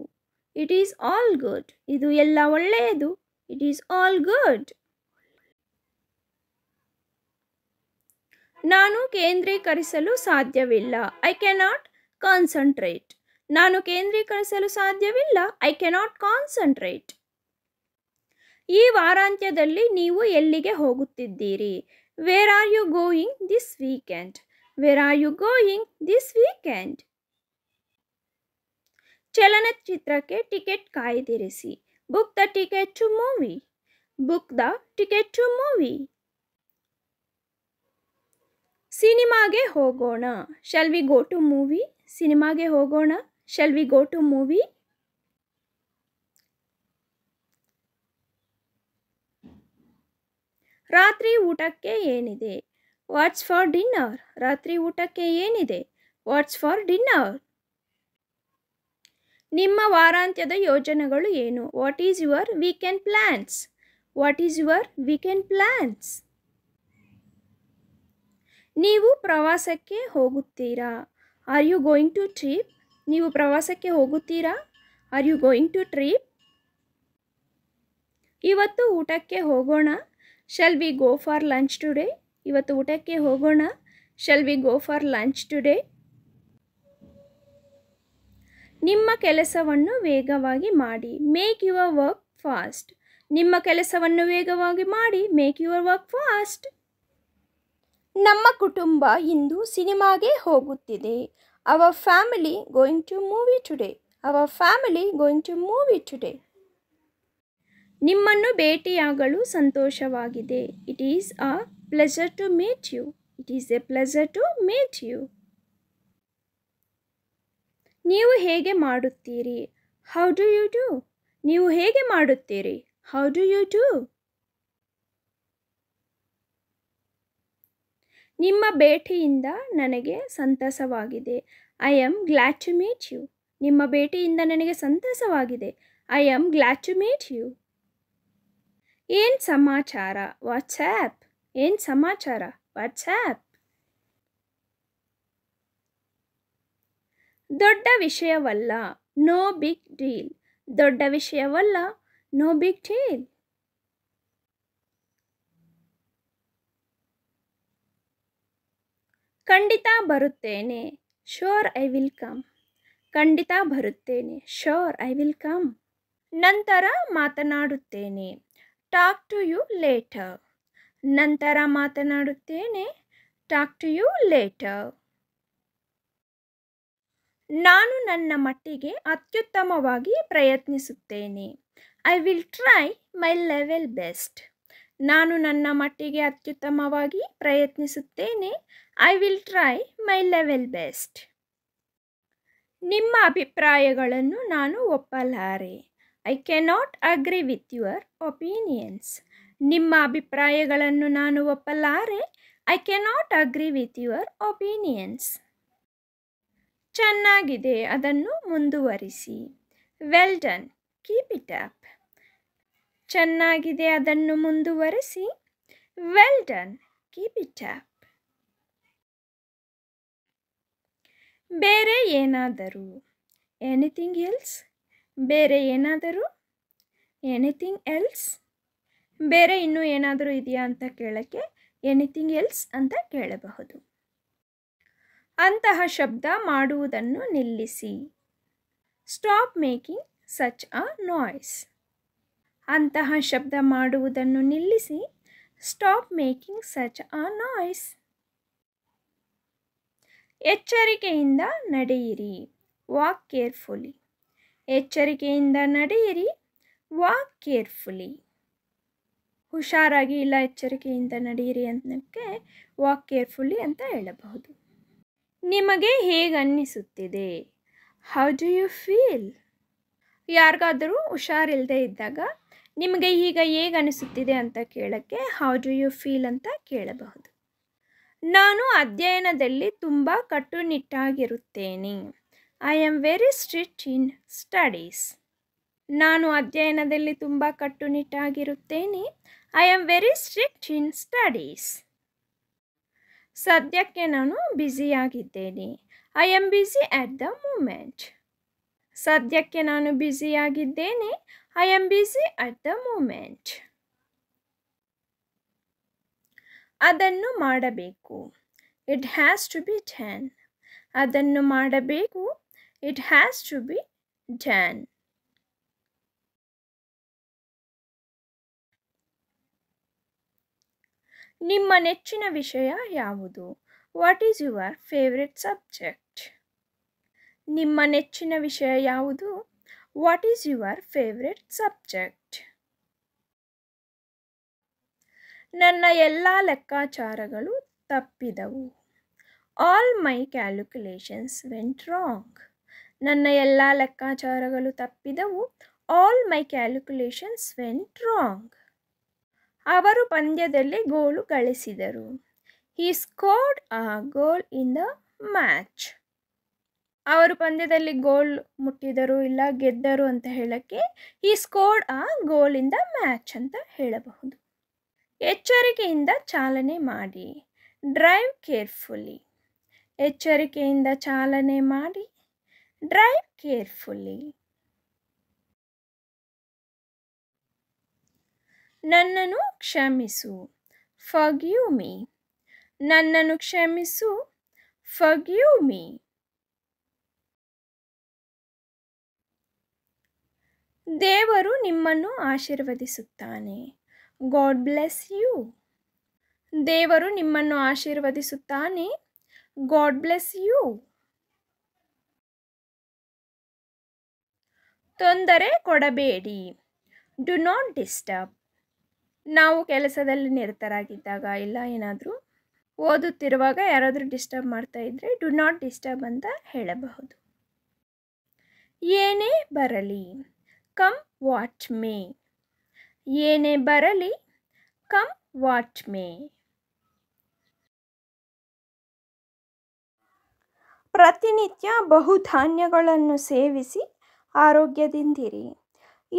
S1: ಇಟ್ ಈಸ್ ಆಲ್ ಗುಡ್ ಇದು ಎಲ್ಲ ಒಳ್ಳೆಯದು ಇಟ್ ಈಸ್ ಆಲ್ ಗುಡ್ ನಾನು ಕೇಂದ್ರೀಕರಿಸಲು ಸಾಧ್ಯವಿಲ್ಲ ಐ ಕೆನಾಟ್ ಕಾನ್ಸಂಟ್ರೇಟ್ ನಾನು ಕೇಂದ್ರೀಕರಿಸಲು ಸಾಧ್ಯವಿಲ್ಲ ಐ ಕೆನಾಟ್ ಕಾನ್ಸಂಟ್ರೇಟ್ ಈ ವಾರಾಂತ್ಯದಲ್ಲಿ ನೀವು ಎಲ್ಲಿಗೆ ಹೋಗುತ್ತಿದ್ದೀರಿ where are you going this weekend where are you going this weekend ಚಲನಚಿತ್ರಕ್ಕೆ ಟಿಕೆಟ್ ಕಾಯ್ದಿರಿಸಿ book the ticket to movie book the ticket to movie ಸಿನಿಮಾಗೆ ಹೋಗೋಣ shall we go to movie ಸಿನಿಮಾಗೆ ಹೋಗೋಣ shall we go to movie ರಾತ್ರಿ ಊಟಕ್ಕೆ ಏನಿದೆ what's for dinner ರಾತ್ರಿ ಊಟಕ್ಕೆ ಏನಿದೆ ವಾಟ್ಸ್ ಫಾರ್ ಡಿನ್ನರ್ ನಿಮ್ಮ ವಾರಾಂತ್ಯದ ಯೋಜನೆಗಳು ಏನು what is your weekend plans what is your weekend plans ನೀವು ಪ್ರವಾಸಕ್ಕೆ ಹೋಗುತ್ತೀರಾ are you going to trip ನೀವು ಪ್ರವಾಸಕ್ಕೆ ಹೋಗುತ್ತೀರಾ are you going to trip ಇವತ್ತು ಊಟಕ್ಕೆ ಹೋಗೋಣ shall we go for lunch today ಇವತ್ತು ಊಟಕ್ಕೆ ಹೋಗೋಣ shall we go for lunch today ನಿಮ್ಮ ಕೆಲಸವನ್ನು ವೇಗವಾಗಿ ಮಾಡಿ ಮೇಕ್ ಯುವರ್ ವರ್ಕ್ ಫಾಸ್ಟ್ ನಿಮ್ಮ ಕೆಲಸವನ್ನು ವೇಗವಾಗಿ ಮಾಡಿ ಮೇಕ್ ಯುವರ್ ವರ್ಕ್ ಫಾಸ್ಟ್ ನಮ್ಮ ಕುಟುಂಬ ಇಂದು ಸಿನಿಮಾಗೆ ಹೋಗುತ್ತಿದೆ our family going to movie today our family going to movie today ನಿಮ್ಮನ್ನು ಭೇಟಿಯಾಗಲು ಸಂತೋಷವಾಗಿದೆ it is a pleasure to meet you it is a pleasure to meet you ನೀವು ಹೇಗೆ ಮಾಡುತ್ತೀರಿ ಹೌ ಡು ಯು ಡೂ ನೀವು ಹೇಗೆ ಮಾಡುತ್ತೀರಿ ಹೌ ಡು ಯು ಡೂ ನಿಮ್ಮ ಭೇಟಿಯಿಂದ ನನಗೆ ಸಂತಸವಾಗಿದೆ I am glad to meet you ನಿಮ್ಮ ಭೇಟಿಯಿಂದ ನನಗೆ ಸಂತಸವಾಗಿದೆ I am glad to meet you ಏನು ಸಮಾಚಾರ ವಾಟ್ಸ್ಆ್ಯಪ್ ಏನು ಸಮಾಚಾರ ವಾಟ್ಸ್ಆ್ಯಪ್ ದೊಡ್ಡ ವಿಷಯವಲ್ಲ ನೋ ಬಿಗ್ ಡೀಲ್ ದೊಡ್ಡ ವಿಷಯವಲ್ಲ ನೋ ಬಿಗ್ ಡೀಲ್ ಖಂಡಿತ ಬರುತ್ತೇನೆ ಶೋರ್ ಐ ವಿಲ್ ಕಮ್ ಖಂಡಿತ ಬರುತ್ತೇನೆ ಶೋರ್ ಐ ವಿಲ್ ಕಮ್ ನಂತರ ಮಾತನಾಡುತ್ತೇನೆ ಟಾಕ್ ಟು ಯು ಲೇಟರ್ ನಂತರ ಮಾತನಾಡುತ್ತೇನೆ ಟಾಕ್ ಟು ಯು ಲೇಟರ್ ನಾನು ನನ್ನ ಮಟ್ಟಿಗೆ ಅತ್ಯುತ್ತಮವಾಗಿ ಪ್ರಯತ್ನಿಸುತ್ತೇನೆ I will try my level best ನಾನು ನನ್ನ ಮಟ್ಟಿಗೆ ಅತ್ಯುತ್ತಮವಾಗಿ ಪ್ರಯತ್ನಿಸುತ್ತೇನೆ I will try my level best ನಿಮ್ಮ ಅಭಿಪ್ರಾಯಗಳನ್ನು ನಾನು ಒಪ್ಪಲಾರೆ I cannot agree with your opinions ನಿಮ್ಮ ಅಭಿಪ್ರಾಯಗಳನ್ನು ನಾನು ಒಪ್ಪಲಾರೆ I cannot agree with your opinions ಚೆನ್ನಾಗಿದೆ ಅದನ್ನು ಮುಂದುವರಿಸಿ well done keep it up ಚೆನ್ನಾಗಿದೆ ಅದನ್ನು ಮುಂದುವರಿಸಿ well done keep it up ಬೇರೆ ಏನಾದರೂ ಎನಿಥಿಂಗ್ ಎಲ್ಸ್ ಬೇರೆ ಏನಾದರೂ ಎನಿಥಿಂಗ್ ಎಲ್ಸ್ ಬೇರೆ ಇನ್ನೂ ಏನಾದರೂ ಇದೆಯಾ ಅಂತ ಕೇಳೋಕ್ಕೆ ಎನಿಥಿಂಗ್ ಎಲ್ಸ್ ಅಂತ ಕೇಳಬಹುದು ಅಂತಹ ಶಬ್ದ ಮಾಡುವುದನ್ನು ನಿಲ್ಲಿಸಿ stop making such a noise ಅಂತಹ ಶಬ್ದ ಮಾಡುವುದನ್ನು ನಿಲ್ಲಿಸಿ stop making such a noise ಎಚ್ಚರಿಕೆಯಿಂದ ನಡೆಯಿರಿ ವಾಕ್ ಕೇರ್ಫುಲಿ ಎಚ್ಚರಿಕೆಯಿಂದ ನಡೆಯಿರಿ ವಾಕ್ ಕೇರ್ಫುಲಿ ಹುಷಾರಾಗಿ ಇಲ್ಲ ಎಚ್ಚರಿಕೆಯಿಂದ ನಡೆಯಿರಿ ಅಂತಕ್ಕೆ ವಾಕ್ ಕೇರ್ಫುಲಿ ಅಂತ ಹೇಳಬಹುದು ನಿಮಗೆ ಹೇಗೆ ಅನ್ನಿಸುತ್ತಿದೆ ಹೌ ಡು ಯು ಫೀಲ್ ಯಾರಿಗಾದರೂ ಹುಷಾರಿಲ್ಲದೆ ಇದ್ದಾಗ ನಿಮಗೆ ಈಗ ಹೇಗೆ ಅನಿಸುತ್ತಿದೆ ಅಂತ ಕೇಳೋಕ್ಕೆ ಹೌ ಡು ಯು ಫೀಲ್ ಅಂತ ಕೇಳಬಹುದು ನಾನು ಅಧ್ಯಯನದಲ್ಲಿ ತುಂಬ ಕಟ್ಟುನಿಟ್ಟಾಗಿರುತ್ತೇನೆ I am very strict in studies ನಾನು ಅಧ್ಯಯನದಲ್ಲಿ ತುಂಬ ಕಟ್ಟುನಿಟ್ಟಾಗಿರುತ್ತೇನೆ I am very strict in studies ಸದ್ಯಕ್ಕೆ ನಾನು ಬ್ಯುಸಿಯಾಗಿದ್ದೇನೆ I am busy at the moment ಸದ್ಯಕ್ಕೆ ನಾನು ಬ್ಯುಸಿಯಾಗಿದ್ದೇನೆ I am busy at the moment ಅದನ್ನು ಮಾಡಬೇಕು it has to be done ಅದನ್ನು ಮಾಡಬೇಕು it has to be done ನಿಮ್ಮ ನೆಚ್ಚಿನ ವಿಷಯ ಯಾವುದು what is your favourite subject ನಿಮ್ಮ ನೆಚ್ಚಿನ ವಿಷಯ ಯಾವುದು what is your favourite subject ನನ್ನ ಎಲ್ಲ ಲೆಕ್ಕಾಚಾರಗಳು ತಪ್ಪಿದವು all my calculations went wrong ನನ್ನ ಎಲ್ಲ ಲೆಕ್ಕಾಚಾರಗಳು ತಪ್ಪಿದವು all my calculations went wrong ಅವರು ಪಂದ್ಯದಲ್ಲಿ ಗೋಲು ಗಳಿಸಿದರು ಹಿ ಸ್ಕೋರ್ಡ್ ಆ ಗೋಲ್ ಇನ್ ದ ಮ್ಯಾಚ್ ಅವರು ಪಂದ್ಯದಲ್ಲಿ ಗೋಲ್ ಮುಟ್ಟಿದರು ಇಲ್ಲ ಗೆದ್ದರು ಅಂತ ಹೇಳೋಕ್ಕೆ ಹಿ ಸ್ಕೋರ್ಡ್ ಆ ಗೋಲ್ ಇನ್ ದ ಮ್ಯಾಚ್ ಅಂತ ಹೇಳಬಹುದು ಎಚ್ಚರಿಕೆಯಿಂದ ಚಾಲನೆ ಮಾಡಿ ಡ್ರೈವ್ ಕೇರ್ಫುಲ್ಲಿ ಎಚ್ಚರಿಕೆಯಿಂದ ಚಾಲನೆ ಮಾಡಿ ಡ್ರೈವ್ ಕೇರ್ಫುಲ್ಲಿ. ನನ್ನನ್ನು ಕ್ಷಮಿಸು ಫಗ್ಯೂ ಮೀ ನನ್ನನ್ನು ಕ್ಷಮಿಸು ಫಗ್ಯೂ ಮೀ ದೇವರು ನಿಮ್ಮನ್ನು ಆಶೀರ್ವದಿಸುತ್ತಾನೆ ಗಾಡ್ ಬ್ಲೆಸ್ ಯು ದೇವರು ನಿಮ್ಮನ್ನು ಆಶೀರ್ವದಿಸುತ್ತಾನೆ ಗಾಡ್ ಬ್ಲೆಸ್ ಯು ತೊಂದರೆ ಕೊಡಬೇಡಿ ಡು ನಾಟ್ ಡಿಸ್ಟರ್ಬ್ ನಾವು ಕೆಲಸದಲ್ಲಿ ನಿರತರಾಗಿದ್ದಾಗ ಇಲ್ಲ ಏನಾದರೂ ಓದುತ್ತಿರುವಾಗ ಯಾರಾದರೂ ಡಿಸ್ಟರ್ಬ್ ಮಾಡ್ತಾ ಇದ್ದರೆ ಡು ನಾಟ್ ಡಿಸ್ಟರ್ಬ್ ಅಂತ ಹೇಳಬಹುದು ಏನೇ ಬರಲಿ ಕಮ್ ವಾಚ್ ಮೇ ಏನೇ ಬರಲಿ ಕಮ್ ವಾಚ್ ಮೇ ಪ್ರತಿನಿತ್ಯ ಬಹುಧಾನ್ಯಗಳನ್ನು ಸೇವಿಸಿ ಆರೋಗ್ಯದಿಂದಿರಿ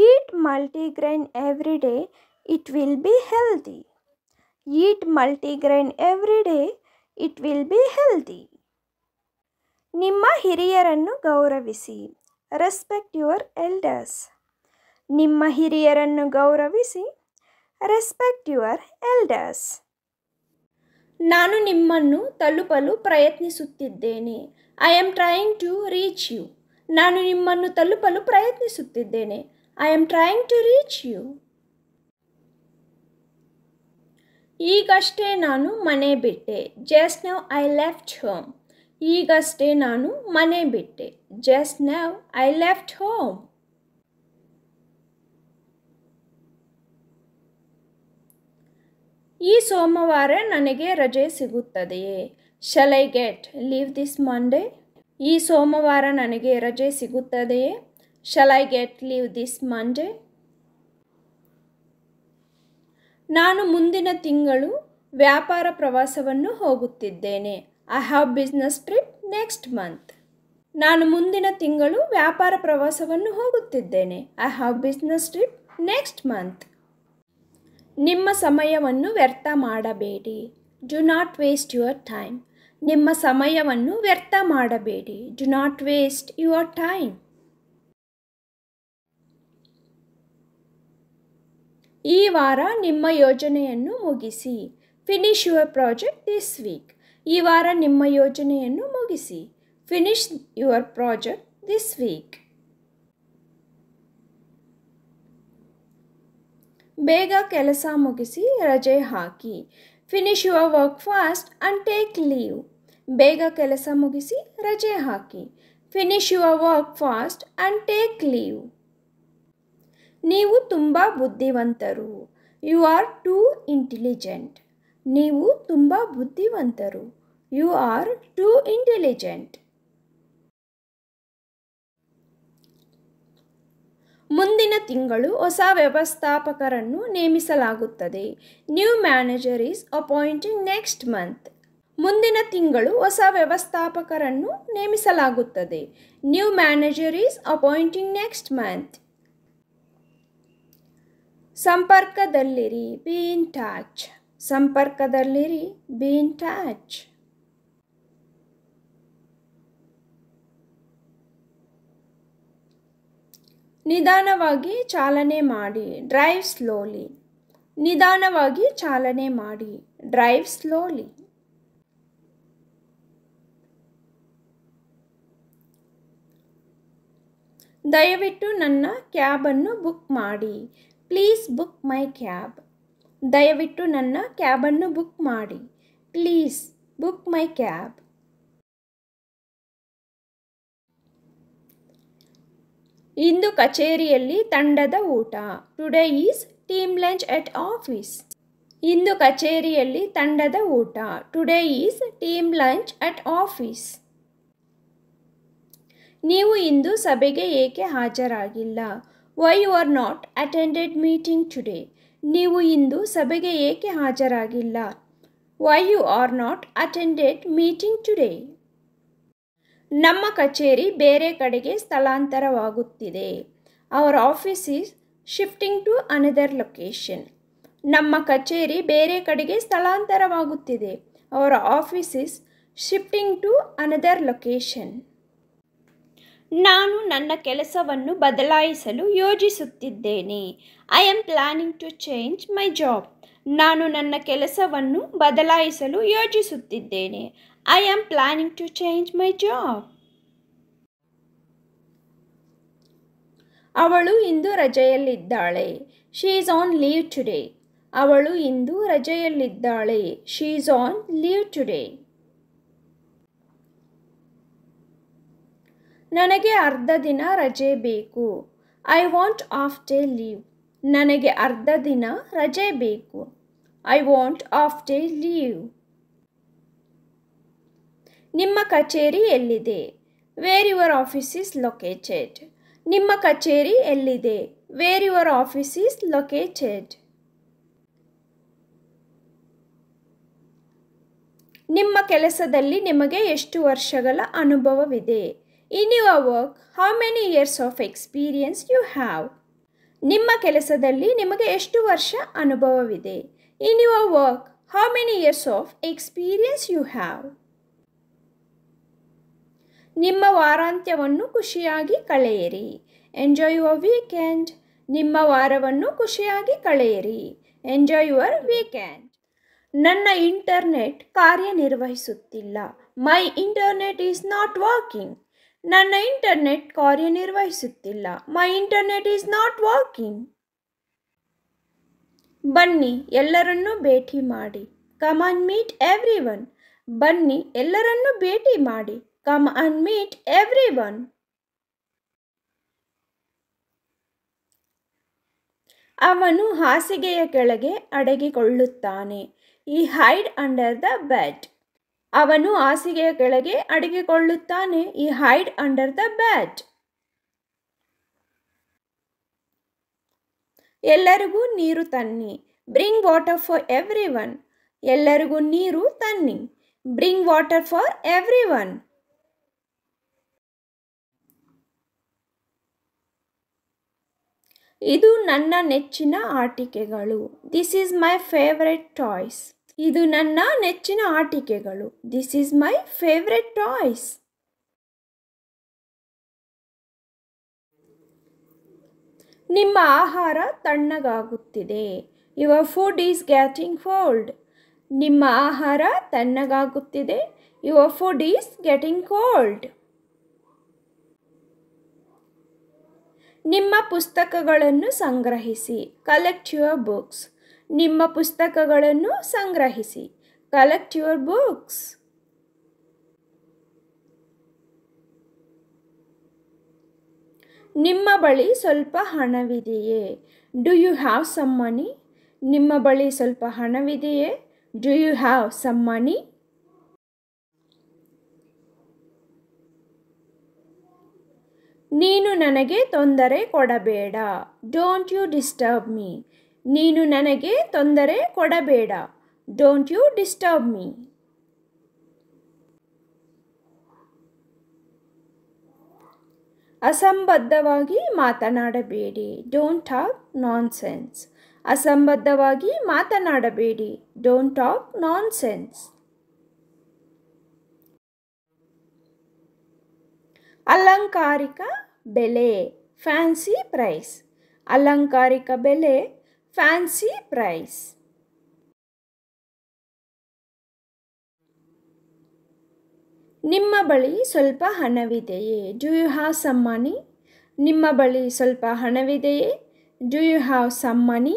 S1: eat multigrain every day it will be healthy eat multigrain every day it will be healthy ನಿಮ್ಮ ಹಿರಿಯರನ್ನು ಗೌರವಿಸಿ ರೆಸ್ಪೆಕ್ಟ್ ಯುವರ್ ಎಲ್ಡರ್ಸ್ ನಿಮ್ಮ ಹಿರಿಯರನ್ನು ಗೌರವಿಸಿ ರೆಸ್ಪೆಕ್ಟ್ ಯುವರ್ ಎಲ್ಡರ್ಸ್ ನಾನು ನಿಮ್ಮನ್ನು ತಲುಪಲು ಪ್ರಯತ್ನಿಸುತ್ತಿದ್ದೇನೆ I am trying to reach you ನಾನು ನಿಮ್ಮನ್ನು ತಲುಪಲು ಪ್ರಯತ್ನಿಸುತ್ತಿದ್ದೇನೆ I am trying to reach you ಈಗಷ್ಟೇ ನಾನು ಮನೆ ಬಿಟ್ಟೆ just now I left home ಈಗಷ್ಟೇ ನಾನು ಮನೆ ಬಿಟ್ಟೆ just now I left home ಈ ಸೋಮವಾರ ನನಗೆ ರಜೆ ಸಿಗುತ್ತದೆಯೇ shall I get leave this Monday ಈ ಸೋಮವಾರ ನನಗೆ ರಜೆ ಸಿಗುತ್ತದೆಯೇ shall I get leave this Monday ನಾನು ಮುಂದಿನ ತಿಂಗಳು ವ್ಯಾಪಾರ ಪ್ರವಾಸವನ್ನು ಹೋಗುತ್ತಿದ್ದೇನೆ I have business trip next month ನಾನು ಮುಂದಿನ ತಿಂಗಳು ವ್ಯಾಪಾರ ಪ್ರವಾಸವನ್ನು ಹೋಗುತ್ತಿದ್ದೇನೆ I have business trip next month ನಿಮ್ಮ ಸಮಯವನ್ನು ವ್ಯರ್ಥ ಮಾಡಬೇಡಿ do not waste your time ನಿಮ್ಮ ಸಮಯವನ್ನು ವ್ಯರ್ಥ ಮಾಡಬೇಡಿ do not waste your time ಈ ವಾರ ನಿಮ್ಮ ಯೋಜನೆಯನ್ನು ಮುಗಿಸಿ finish your project this week ಈ ವಾರ ನಿಮ್ಮ ಯೋಜನೆಯನ್ನು ಮುಗಿಸಿ finish your project this week ಬೇಗ ಕೆಲಸ ಮುಗಿಸಿ ರಜೆ ಹಾಕಿ finish your work fast and take leave ಬೇಗ ಕೆಲಸ ಮುಗಿಸಿ ರಜೆ ಹಾಕಿ finish your work fast and take leave ನೀವು ತುಂಬ ಬುದ್ಧಿವಂತರು ಯು ಆರ್ ಟೂ ಇಂಟೆಲಿಜೆಂಟ್ ನೀವು ತುಂಬ ಬುದ್ಧಿವಂತರು ಯು ಆರ್ ಟೂ ಇಂಟೆಲಿಜೆಂಟ್ ಮುಂದಿನ ತಿಂಗಳು ಹೊಸ ವ್ಯವಸ್ಥಾಪಕರನ್ನು ನೇಮಿಸಲಾಗುತ್ತದೆ new manager is appointing next month ಮುಂದಿನ ತಿಂಗಳು ಹೊಸ ವ್ಯವಸ್ಥಾಪಕರನ್ನು ನೇಮಿಸಲಾಗುತ್ತದೆ new manager is appointing next month ಸಂಪರ್ಕದಲ್ಲಿರಿ ಬಿ ಇನ್ ಟಚ್ ಸಂಪರ್ಕದಲ್ಲಿರಿ ಬಿ ಇನ್ ಟಚ್ ನಿಧಾನವಾಗಿ ಚಾಲನೆ ಮಾಡಿ ಡ್ರೈವ್ ಸ್ಲೋಲಿ ನಿಧಾನವಾಗಿ ಚಾಲನೆ ಮಾಡಿ ಡ್ರೈವ್ ಸ್ಲೋಲಿ ದಯವಿಟ್ಟು ನನ್ನ ಕ್ಯಾಬನ್ನು ಬುಕ್ ಮಾಡಿ ಪ್ಲೀಸ್ ಬುಕ್ ಮೈ ಕ್ಯಾಬ್ ದಯವಿಟ್ಟು ನನ್ನ ಕ್ಯಾಬನ್ನು ಬುಕ್ ಮಾಡಿ ಪ್ಲೀಸ್ ಬುಕ್ ಮೈ ಕ್ಯಾಬ್ ಇಂದು ಕಚೇರಿಯಲ್ಲಿ ತಂಡದ ಊಟ today is team lunch at office ಇಂದು ಕಚೇರಿಯಲ್ಲಿ ತಂಡದ ಊಟ today is team lunch at office ನೀವು ಇಂದು ಸಭೆಗೆ ಏಕೆ ಹಾಜರಾಗಿಲ್ಲ why you are not attended meeting today ನೀವು ಇಂದು ಸಭೆಗೆ ಏಕೆ ಹಾಜರಾಗಿಲ್ಲ why you are not attended meeting today ನಮ್ಮ ಕಚೇರಿ ಬೇರೆ ಕಡೆಗೆ ಸ್ಥಳಾಂತರವಾಗುತ್ತಿದೆ our office is shifting to another location ನಮ್ಮ ಕಚೇರಿ ಬೇರೆ ಕಡೆಗೆ ಸ್ಥಳಾಂತರವಾಗುತ್ತಿದೆ ಅವರ office is shifting to another location ನಾನು ನನ್ನ ಕೆಲಸವನ್ನು ಬದಲಾಯಿಸಲು ಯೋಜಿಸುತ್ತಿದ್ದೇನೆ I am planning to change my job ನಾನು ನನ್ನ ಕೆಲಸವನ್ನು ಬದಲಾಯಿಸಲು ಯೋಜಿಸುತ್ತಿದ್ದೇನೆ I am planning to change my job. ಅವಳು ಇಂದು ರಜೆಯಲ್ಲಿದ್ದಾಳೆ she's is on leave today ಅವಳು ಇಂದು ರಜೆಯಲ್ಲಿದ್ದಾಳೆ she's is on leave today ನನಗೆ ಅರ್ಧ ದಿನ ರಜೆ ಬೇಕು I want half day leave ನನಗೆ ಅರ್ಧ ದಿನ ರಜೆ ಬೇಕು I want half day leave ನಿಮ್ಮ ಕಚೇರಿ ಎಲ್ಲಿದೆ where your office is located ನಿಮ್ಮ ಕಚೇರಿ ಎಲ್ಲಿದೆ where your office is located ನಿಮ್ಮ ಕೆಲಸದಲ್ಲಿ ನಿಮಗೆ ಎಷ್ಟು ವರ್ಷಗಳ ಅನುಭವವಿದೆ in your work how many years of experience you have ನಿಮ್ಮ ಕೆಲಸದಲ್ಲಿ ನಿಮಗೆ ಎಷ್ಟು ವರ್ಷ ಅನುಭವವಿದೆ in your work how many years of experience you have ನಿಮ್ಮ ವಾರಾಂತ್ಯವನ್ನು ಖುಷಿಯಾಗಿ ಕಳೆಯಿರಿ ಎಂಜಾಯ್ ಯುವರ್ ವೀಕೆಂಡ್ ನಿಮ್ಮ ವಾರವನ್ನು ಖುಷಿಯಾಗಿ ಕಳೆಯಿರಿ ಎಂಜಾಯ್ ಯುವರ್ ವೀಕೆಂಡ್ ನನ್ನ ಇಂಟರ್ನೆಟ್ ಕಾರ್ಯನಿರ್ವಹಿಸುತ್ತಿಲ್ಲ my internet is not working ನನ್ನ ಇಂಟರ್ನೆಟ್ ಕಾರ್ಯನಿರ್ವಹಿಸುತ್ತಿಲ್ಲ my internet is not working ಬನ್ನಿ ಎಲ್ಲರನ್ನೂ ಭೇಟಿ ಮಾಡಿ ಕಮಾನ್ ಮೀಟ್ ಎವ್ರಿ ಒನ್ ಬನ್ನಿ ಎಲ್ಲರನ್ನೂ ಭೇಟಿ ಮಾಡಿ Come and meet everyone. ಅವನು ಹಾಸಿಗೆಯ ಕೆಳಗೆ ಅಡಗಿಕೊಳ್ಳುತ್ತಾನೆ ಈ ಹೈಡ್ ಅಂಡರ್ ದ ಬ್ಯಾಟ್ ಅವನು ಹಾಸಿಗೆಯ ಕೆಳಗೆ ಅಡಗಿಕೊಳ್ಳುತ್ತಾನೆ ಈ ಹೈಡ್ ಅಂಡರ್ ದ ಬ್ಯಾಟ್ ಎಲ್ಲರಿಗೂ ನೀರು ತನ್ನಿ bring water for everyone ಎಲ್ಲರಿಗೂ ನೀರು ತನ್ನಿ bring water for everyone ಇದು ನನ್ನ ನೆಚ್ಚಿನ ಆಟಿಕೆಗಳು this is my favourite toys ಇದು ನನ್ನ ನೆಚ್ಚಿನ ಆಟಿಕೆಗಳು this is my favourite toys ನಿಮ್ಮ ಆಹಾರ ತಣ್ಣಗಾಗುತ್ತಿದೆ your food is getting cold ನಿಮ್ಮ ಆಹಾರ ತಣ್ಣಗಾಗುತ್ತಿದೆ your food is getting cold ನಿಮ್ಮ ಪುಸ್ತಕಗಳನ್ನು ಸಂಗ್ರಹಿಸಿ ಕಲೆಕ್ಟ್ ಯುವರ್ ಬುಕ್ಸ್ ನಿಮ್ಮ ಪುಸ್ತಕಗಳನ್ನು ಸಂಗ್ರಹಿಸಿ ಕಲೆಕ್ಟ್ ಯುವರ್ ಬುಕ್ಸ್ ನಿಮ್ಮ ಬಳಿ ಸ್ವಲ್ಪ ಹಣವಿದೆಯೇ do you have some money ನಿಮ್ಮ ಬಳಿ ಸ್ವಲ್ಪ ಹಣವಿದೆಯೇ do you have some money ನೀನು ನನಗೆ ತೊಂದರೆ ಕೊಡಬೇಡ ಡೋಂಟ್ ಯು ಡಿಸ್ಟರ್ಬ್ ಮೀ ನೀನು ನನಗೆ ತೊಂದರೆ ಕೊಡಬೇಡ ಡೋಂಟ್ ಯು ಡಿಸ್ಟರ್ಬ್ ಮೀ ಅಸಂಬದ್ಧವಾಗಿ ಮಾತನಾಡಬೇಡಿ ಡೋಂಟ್ ಟಾಕ್ ಸೆನ್ಸ್ ಅಸಂಬದ್ಧವಾಗಿ ಮಾತನಾಡಬೇಡಿ ಡೋಂಟ್ ಟಾಕ್ ಸೆನ್ಸ್ ಅಲಂಕಾರಿಕ ಬೆಲೆ ಫ್ಯಾನ್ಸಿ ಪ್ರೈಸ್ ಅಲಂಕಾರಿಕ ಬೆಲೆ ಫ್ಯಾನ್ಸಿ ಪ್ರೈಸ್ ನಿಮ್ಮ ಬಳಿ ಸ್ವಲ್ಪ ಹಣವಿದೆಯೇ do you have some money ನಿಮ್ಮ ಬಳಿ ಸ್ವಲ್ಪ ಹಣವಿದೆಯೇ do you have some money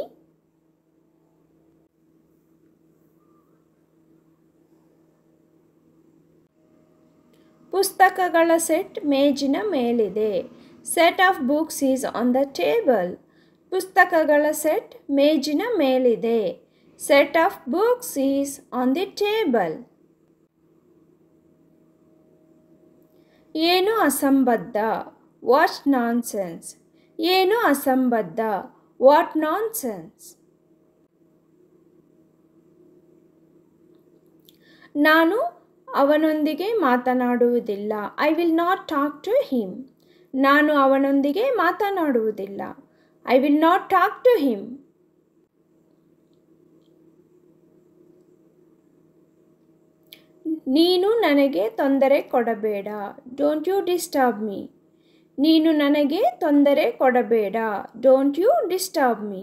S1: ಪುಸ್ತಕಗಳ ಸೆಟ್ ಮೇಜಿನ ಮೇಲಿದೆ set of books is on the table ಪುಸ್ತಕಗಳ ಸೆಟ್ ಮೇಜಿನ ಮೇಲಿದೆ set of books is on the table ಏನು ಅಸಂಬದ್ಧ ವಾಟ್ ನಾನ್ ಸೆನ್ಸ್ ಏನು ಅಸಂಬದ್ಧ ವಾಟ್ ನಾನ್ ಸೆನ್ಸ್ ನಾನು ಅವನೊಂದಿಗೆ ಮಾತನಾಡುವುದಿಲ್ಲ I will not talk to him ನಾನು ಅವನೊಂದಿಗೆ ಮಾತನಾಡುವುದಿಲ್ಲ I will not talk to him ನೀನು ನನಗೆ ತೊಂದರೆ ಕೊಡಬೇಡ ಡೋಂಟ್ ಯು ಡಿಸ್ಟರ್ಬ್ ಮೀ ನೀನು ನನಗೆ ತೊಂದರೆ ಕೊಡಬೇಡ ಡೋಂಟ್ ಯು ಡಿಸ್ಟರ್ಬ್ ಮೀ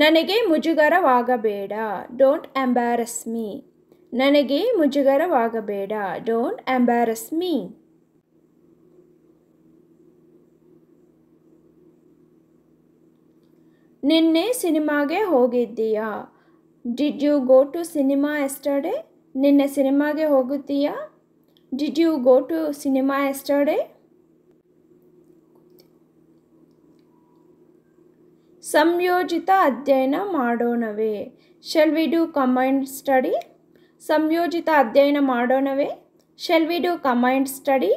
S1: ನನಗೆ ಮುಜುಗರವಾಗಬೇಡ ಡೋಂಟ್ ಎಂಬ್ಯಾರಸ್ ಮೀ ನನಗೆ ಮುಜುಗರವಾಗಬೇಡ ಡೋಂಟ್ ಎಂಬ್ಯಾರಸ್ ಮೀ ನಿನ್ನೆ ಸಿನಿಮಾಗೆ ಹೋಗಿದ್ದೀಯಾ did you go to cinema yesterday ನಿನ್ನೆ ಸಿನಿಮಾಗೆ ಹೋಗುತ್ತೀಯಾ did you go to cinema yesterday ಸಂಯೋಜಿತ ಅಧ್ಯಯನ ಮಾಡೋಣವೇ shall we do combined study ಸಂಯೋಜಿತ ಅಧ್ಯಯನ ಮಾಡೋಣವೇ shall we do combined study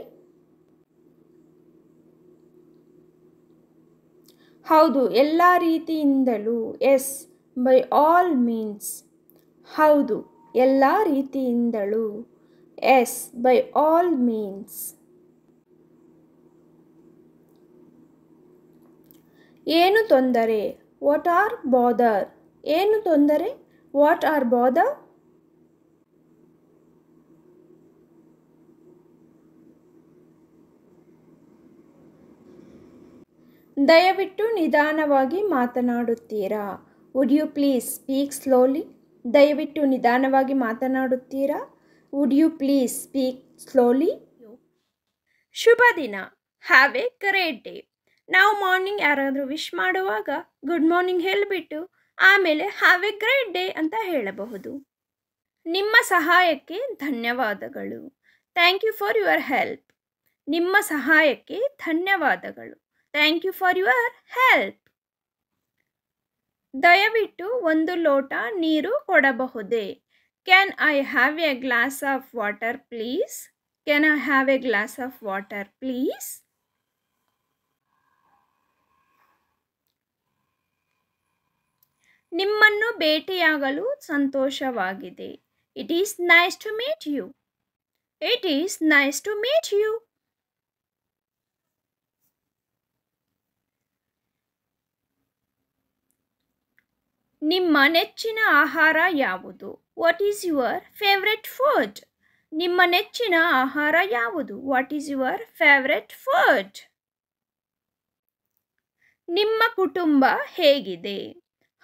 S1: ಹೌದು ಎಲ್ಲ ರೀತಿಯಿಂದಲೂ ಎಸ್ ಬೈ ಆಲ್ ಮೀನ್ಸ್ ಹೌದು ಎಲ್ಲ ರೀತಿಯಿಂದಲೂ ಎಸ್ ಬೈ ಆಲ್ ಮೀನ್ಸ್ ಏನು ತೊಂದರೆ ವಾಟ್ ಆರ್ ಬಾದರ್ ಏನು ತೊಂದರೆ ವಾಟ್ ಆರ್ ಬಾದರ್ ದಯವಿಟ್ಟು ನಿಧಾನವಾಗಿ ಮಾತನಾಡುತ್ತೀರಾ would you please speak slowly ದಯವಿಟ್ಟು ನಿಧಾನವಾಗಿ ಮಾತನಾಡುತ್ತೀರಾ would you please speak slowly ಶುಭ ದಿನ ಹ್ಯಾವ್ ಎ ಗ್ರೇಟ್ ಡೇ ನಾವು ಮಾರ್ನಿಂಗ್ ಯಾರಾದರೂ ವಿಶ್ ಮಾಡುವಾಗ ಗುಡ್ ಮಾರ್ನಿಂಗ್ ಹೇಳಿಬಿಟ್ಟು ಆಮೇಲೆ ಹ್ಯಾವ್ ಎ ಗ್ರೇಟ್ ಡೇ ಅಂತ ಹೇಳಬಹುದು ನಿಮ್ಮ ಸಹಾಯಕ್ಕೆ ಧನ್ಯವಾದಗಳು thank you for your help ನಿಮ್ಮ ಸಹಾಯಕ್ಕೆ ಧನ್ಯವಾದಗಳು thank you for your help ದಯವಿಟ್ಟು ಒಂದು ಲೋಟ ನೀರು ಕೊಡಬಹುದೇ can I have a glass of water please can I have a glass of water please ನಿಮ್ಮನ್ನು ಭೇಟಿಯಾಗಲು ಸಂತೋಷವಾಗಿದೆ it is nice to meet you it is nice to meet you ನಿಮ್ಮ ನೆಚ್ಚಿನ ಆಹಾರ ಯಾವುದು what is your favourite food ನಿಮ್ಮ ನೆಚ್ಚಿನ ಆಹಾರ ಯಾವುದು what is your favourite food ನಿಮ್ಮ ಕುಟುಂಬ ಹೇಗಿದೆ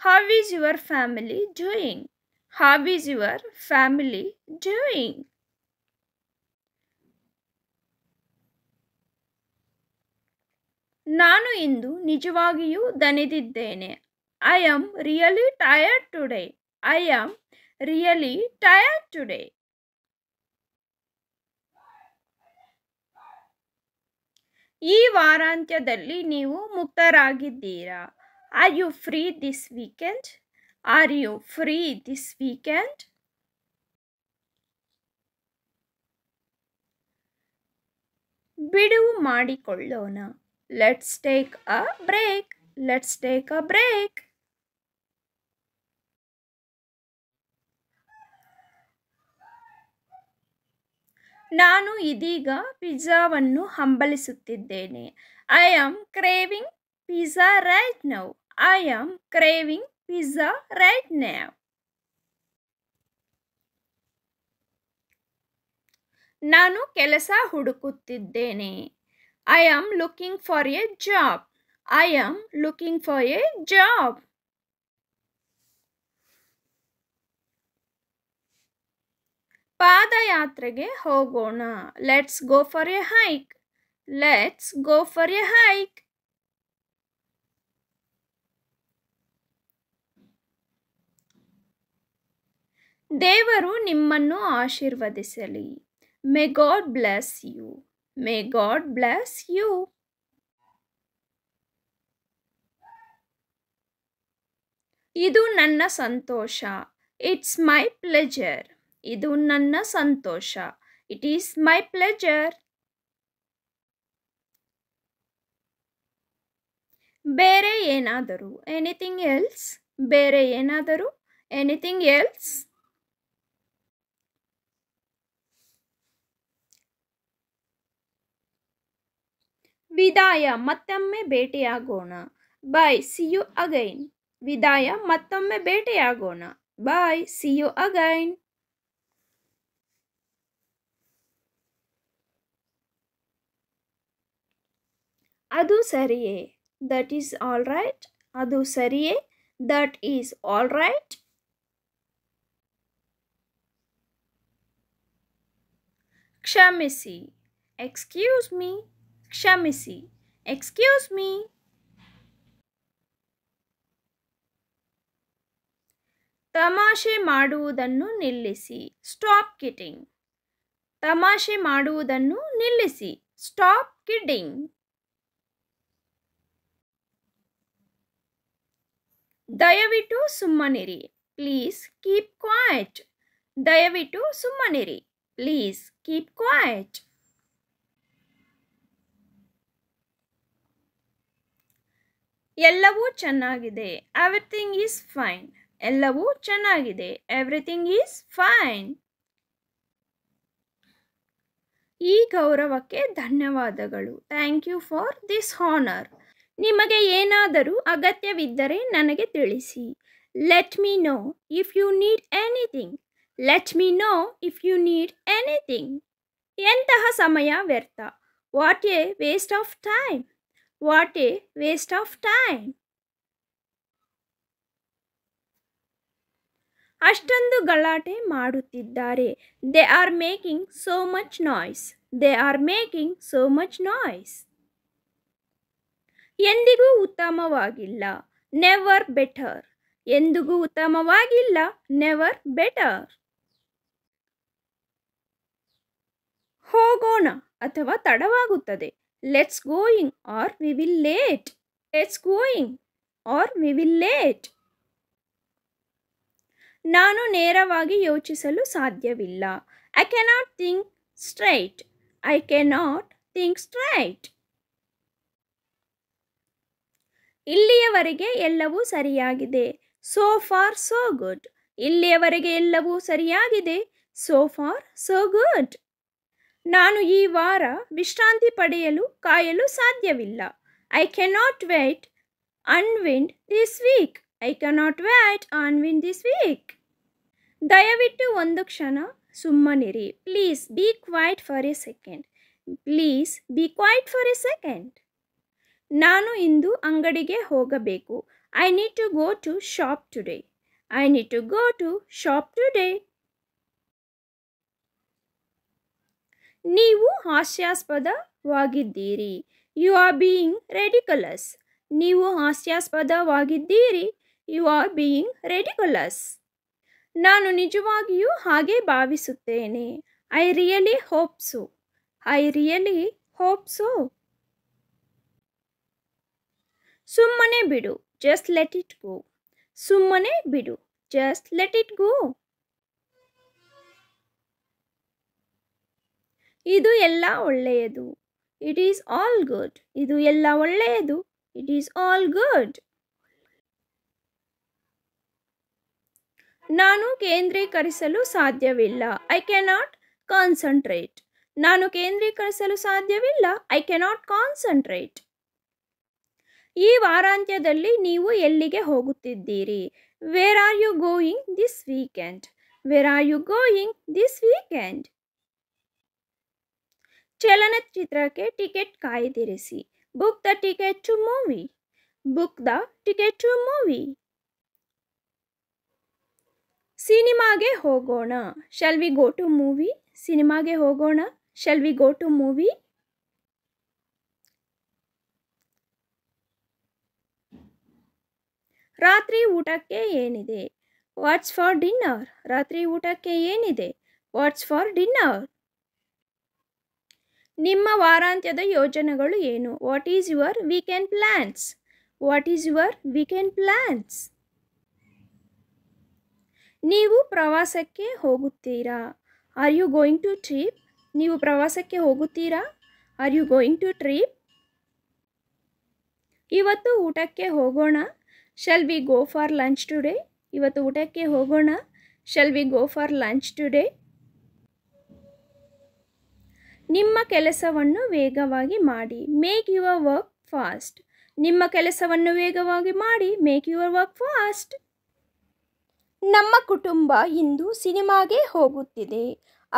S1: How your family doing doing? How is your ನಾನು ಇಂದು ನಿಜವಾಗಿಯೂ ದಣಿದಿದ್ದೇನೆ I am really tired today I am really tired today ಈ ವಾರಾಂತ್ಯದಲ್ಲಿ ನೀವು ಮುಕ್ತರಾಗಿದ್ದೀರಾ Are you free this weekend? Are you free this weekend? ಬಿಡುವು ಮಾಡಿಕೊಳ್ಳೋಣ let's take a break let's take a break ನಾನು ಇದೀಗ ಪಿಜ್ಜಾವನ್ನು ಹಂಬಲಿಸುತ್ತಿದ್ದೇನೆ I am craving pizza right now. I am craving pizza right now. ನಾನು ಕೆಲಸ ಹುಡುಕುತ್ತಿದ್ದೇನೆ I am looking for a job I am looking for a job ಪಾದಯಾತ್ರೆಗೆ ಹೋಗೋಣ let's go for a hike let's go for a hike ದೇವರು ನಿಮ್ಮನ್ನು ಆಶೀರ್ವದಿಸಲಿ may God bless you may God bless you ಇದು ನನ್ನ ಸಂತೋಷ ಇಟ್ಸ್ ಮೈ ಪ್ಲೆಜರ್ ಇದು ನನ್ನ ಸಂತೋಷ ಇಟ್ ಈಸ್ ಮೈ ಪ್ಲೆಜರ್ ಬೇರೆ ಏನಾದರೂ ಎನಿಥಿಂಗ್ ಎಲ್ಸ್ ಬೇರೆ ಏನಾದರೂ ಎನಿಥಿಂಗ್ ಎಲ್ಸ್ ವಿದಾಯ ಮತ್ತೊಮ್ಮೆ ಭೇಟಿಯಾಗೋಣ ಬಾಯ್ ಸಿ ಯು ಅಗೈನ್ ವಿದಾಯ ಮತ್ತೊಮ್ಮೆ ಭೇಟಿಯಾಗೋಣ ಬಾಯ್ ಸಿ ಯು ಅಗೈನ್ ಅದು ಸರಿಯೇ ದಟ್ ಈಸ್ ಆಲ್ ರೈಟ್ ಅದು ಸರಿಯೇ ದಟ್ ಈಸ್ ಆಲ್ ರೈಟ್ ಕ್ಷಮಿಸಿ ಎಕ್ಸ್ಕ್ಯೂಸ್ ಮೀ ಕ್ಷಮಿಸಿ ಎಕ್ಸ್ಕ್ಯೂಸ್ ಮೀ ತಮಾಷೆ ಮಾಡುವುದನ್ನು ನಿಲ್ಲಿಸಿ ಸ್ಟಾಪ್ ಕಿಟಿಂಗ್ ತಮಾಷೆ ಮಾಡುವುದನ್ನು ನಿಲ್ಲಿಸಿ ಸ್ಟಾಪ್ ಕಿಡ್ಡಿಂಗ್ ದಯವಿಟ್ಟು ಸುಮ್ಮನಿರಿ ಪ್ಲೀಸ್ ಕೀಪ್ ಕ್ವಾಯಟ್ ದಯವಿಟ್ಟು ಸುಮ್ಮನಿರಿ ಪ್ಲೀಸ್ ಕೀಪ್ ಕ್ವಾಯಟ್ ಎಲ್ಲವೂ ಚೆನ್ನಾಗಿದೆ ಎವ್ರಿಥಿಂಗ್ ಈಸ್ ಫೈನ್ ಎಲ್ಲವೂ ಚೆನ್ನಾಗಿದೆ ಎವ್ರಿಥಿಂಗ್ ಈಸ್ ಫೈನ್ ಈ ಗೌರವಕ್ಕೆ ಧನ್ಯವಾದಗಳು thank you for this honour ನಿಮಗೆ ಏನಾದರೂ ಅಗತ್ಯವಿದ್ದರೆ ನನಗೆ ತಿಳಿಸಿ let me know if you need anything let me know if you need anything ಎಂತಹ ಸಮಯ ವ್ಯರ್ಥ what a waste of time what a waste of time ಅಷ್ಟೊಂದು ಗಲಾಟೆ ಮಾಡುತ್ತಿದ್ದಾರೆ they are making so much noise they are making so much noise ಎಂದಿಗೂ ಉತ್ತಮವಾಗಿಲ್ಲ never better ಎಂದಿಗೂ ಉತ್ತಮವಾಗಿಲ್ಲ ನೆವರ್ ಬೆಟರ್ ಹೋಗೋಣ ಅಥವಾ ತಡವಾಗುತ್ತದೆ let's going or we will late let's going or we will late ನಾನು ನೇರವಾಗಿ ಯೋಚಿಸಲು ಸಾಧ್ಯವಿಲ್ಲ I cannot think straight I cannot think straight ಇಲ್ಲಿಯವರೆಗೆ ಎಲ್ಲವೂ ಸರಿಯಾಗಿದೆ ಸೋ ಫಾರ್ ಸೋ ಗುಡ್ ಇಲ್ಲಿಯವರೆಗೆ ಎಲ್ಲವೂ ಸರಿಯಾಗಿದೆ ಸೋ ಫಾರ್ ಸೋ ಗುಡ್ ನಾನು ಈ ವಾರ ವಿಶ್ರಾಂತಿ ಪಡೆಯಲು ಕಾಯಲು ಸಾಧ್ಯವಿಲ್ಲ I cannot wait unwind this week I cannot wait unwind this week ದಯವಿಟ್ಟು ಒಂದು ಕ್ಷಣ ಸುಮ್ಮನಿರಿ please be quiet for a second please be quiet for a second ನಾನು ಇಂದು ಅಂಗಡಿಗೆ ಹೋಗಬೇಕು I need to go to shop today I need to go to shop today ನೀವು ಹಾಸ್ಯಾಸ್ಪದವಾಗಿದ್ದೀರಿ ಯು ಆರ್ ಬೀಯಿಂಗ್ ರೆಡಿಕಲಸ್ ನೀವು ಹಾಸ್ಯಾಸ್ಪದವಾಗಿದ್ದೀರಿ ಯು ಆರ್ ಬೀಯಿಂಗ್ ರೆಡಿಕುಲಸ್ ನಾನು ನಿಜವಾಗಿಯೂ ಹಾಗೆ ಭಾವಿಸುತ್ತೇನೆ I really hope so I really hope so ಸುಮ್ಮನೆ ಬಿಡು ಜಸ್ಟ್ ಲೆಟ್ ಇಟ್ ಗೋ ಸುಮ್ಮನೆ ಬಿಡು ಜಸ್ಟ್ ಲೆಟ್ ಇಟ್ ಗೋ ಇದು ಎಲ್ಲ ಒಳ್ಳೆಯದು ಇಟ್ ಈಸ್ ಆಲ್ ಗುಡ್ ಇದು ಎಲ್ಲ ಒಳ್ಳೆಯದು ಇಟ್ ಈಸ್ ಆಲ್ ಗುಡ್ ನಾನು ಕೇಂದ್ರೀಕರಿಸಲು ಸಾಧ್ಯವಿಲ್ಲ ಐ ಕೆನಾಟ್ ಕಾನ್ಸಂಟ್ರೇಟ್ ನಾನು ಕೇಂದ್ರೀಕರಿಸಲು ಸಾಧ್ಯವಿಲ್ಲ ಐ ಕೆನಾಟ್ ಕಾನ್ಸಂಟ್ರೇಟ್ ಈ ವಾರಾಂತ್ಯದಲ್ಲಿ ನೀವು ಎಲ್ಲಿಗೆ ಹೋಗುತ್ತಿದ್ದೀರಿ where are you going this weekend where are you going this weekend ಚಲನಚಿತ್ರಕ್ಕೆ ಟಿಕೆಟ್ ಕಾಯ್ದಿರಿಸಿ book the ticket to movie book the ticket to movie ಸಿನಿಮಾಗೆ ಹೋಗೋಣ shall we go to movie ಸಿನಿಮಾಗೆ ಹೋಗೋಣ shall we go to movie ರಾತ್ರಿ ಊಟಕ್ಕೆ ಏನಿದೆ what's for dinner ರಾತ್ರಿ ಊಟಕ್ಕೆ ಏನಿದೆ ವಾಟ್ಸ್ ಫಾರ್ ಡಿನ್ನರ್ ನಿಮ್ಮ ವಾರಾಂತ್ಯದ ಯೋಜನೆಗಳು ಏನು what is your weekend plans what is your weekend plans ನೀವು ಪ್ರವಾಸಕ್ಕೆ ಹೋಗುತ್ತೀರಾ are you going to trip ನೀವು ಪ್ರವಾಸಕ್ಕೆ ಹೋಗುತ್ತೀರಾ are you going to trip ಇವತ್ತು ಊಟಕ್ಕೆ ಹೋಗೋಣ shall we go for lunch today ಇವತ್ತು ಊಟಕ್ಕೆ ಹೋಗೋಣ shall we go for lunch today ನಿಮ್ಮ ಕೆಲಸವನ್ನು ವೇಗವಾಗಿ ಮಾಡಿ ಮೇಕ್ ಯುವರ್ ವರ್ಕ್ ಫಾಸ್ಟ್ ನಿಮ್ಮ ಕೆಲಸವನ್ನು ವೇಗವಾಗಿ ಮಾಡಿ ಮೇಕ್ ಯುವರ್ ವರ್ಕ್ ಫಾಸ್ಟ್ ನಮ್ಮ ಕುಟುಂಬ ಇಂದು ಸಿನಿಮಾಗೆ ಹೋಗುತ್ತಿದೆ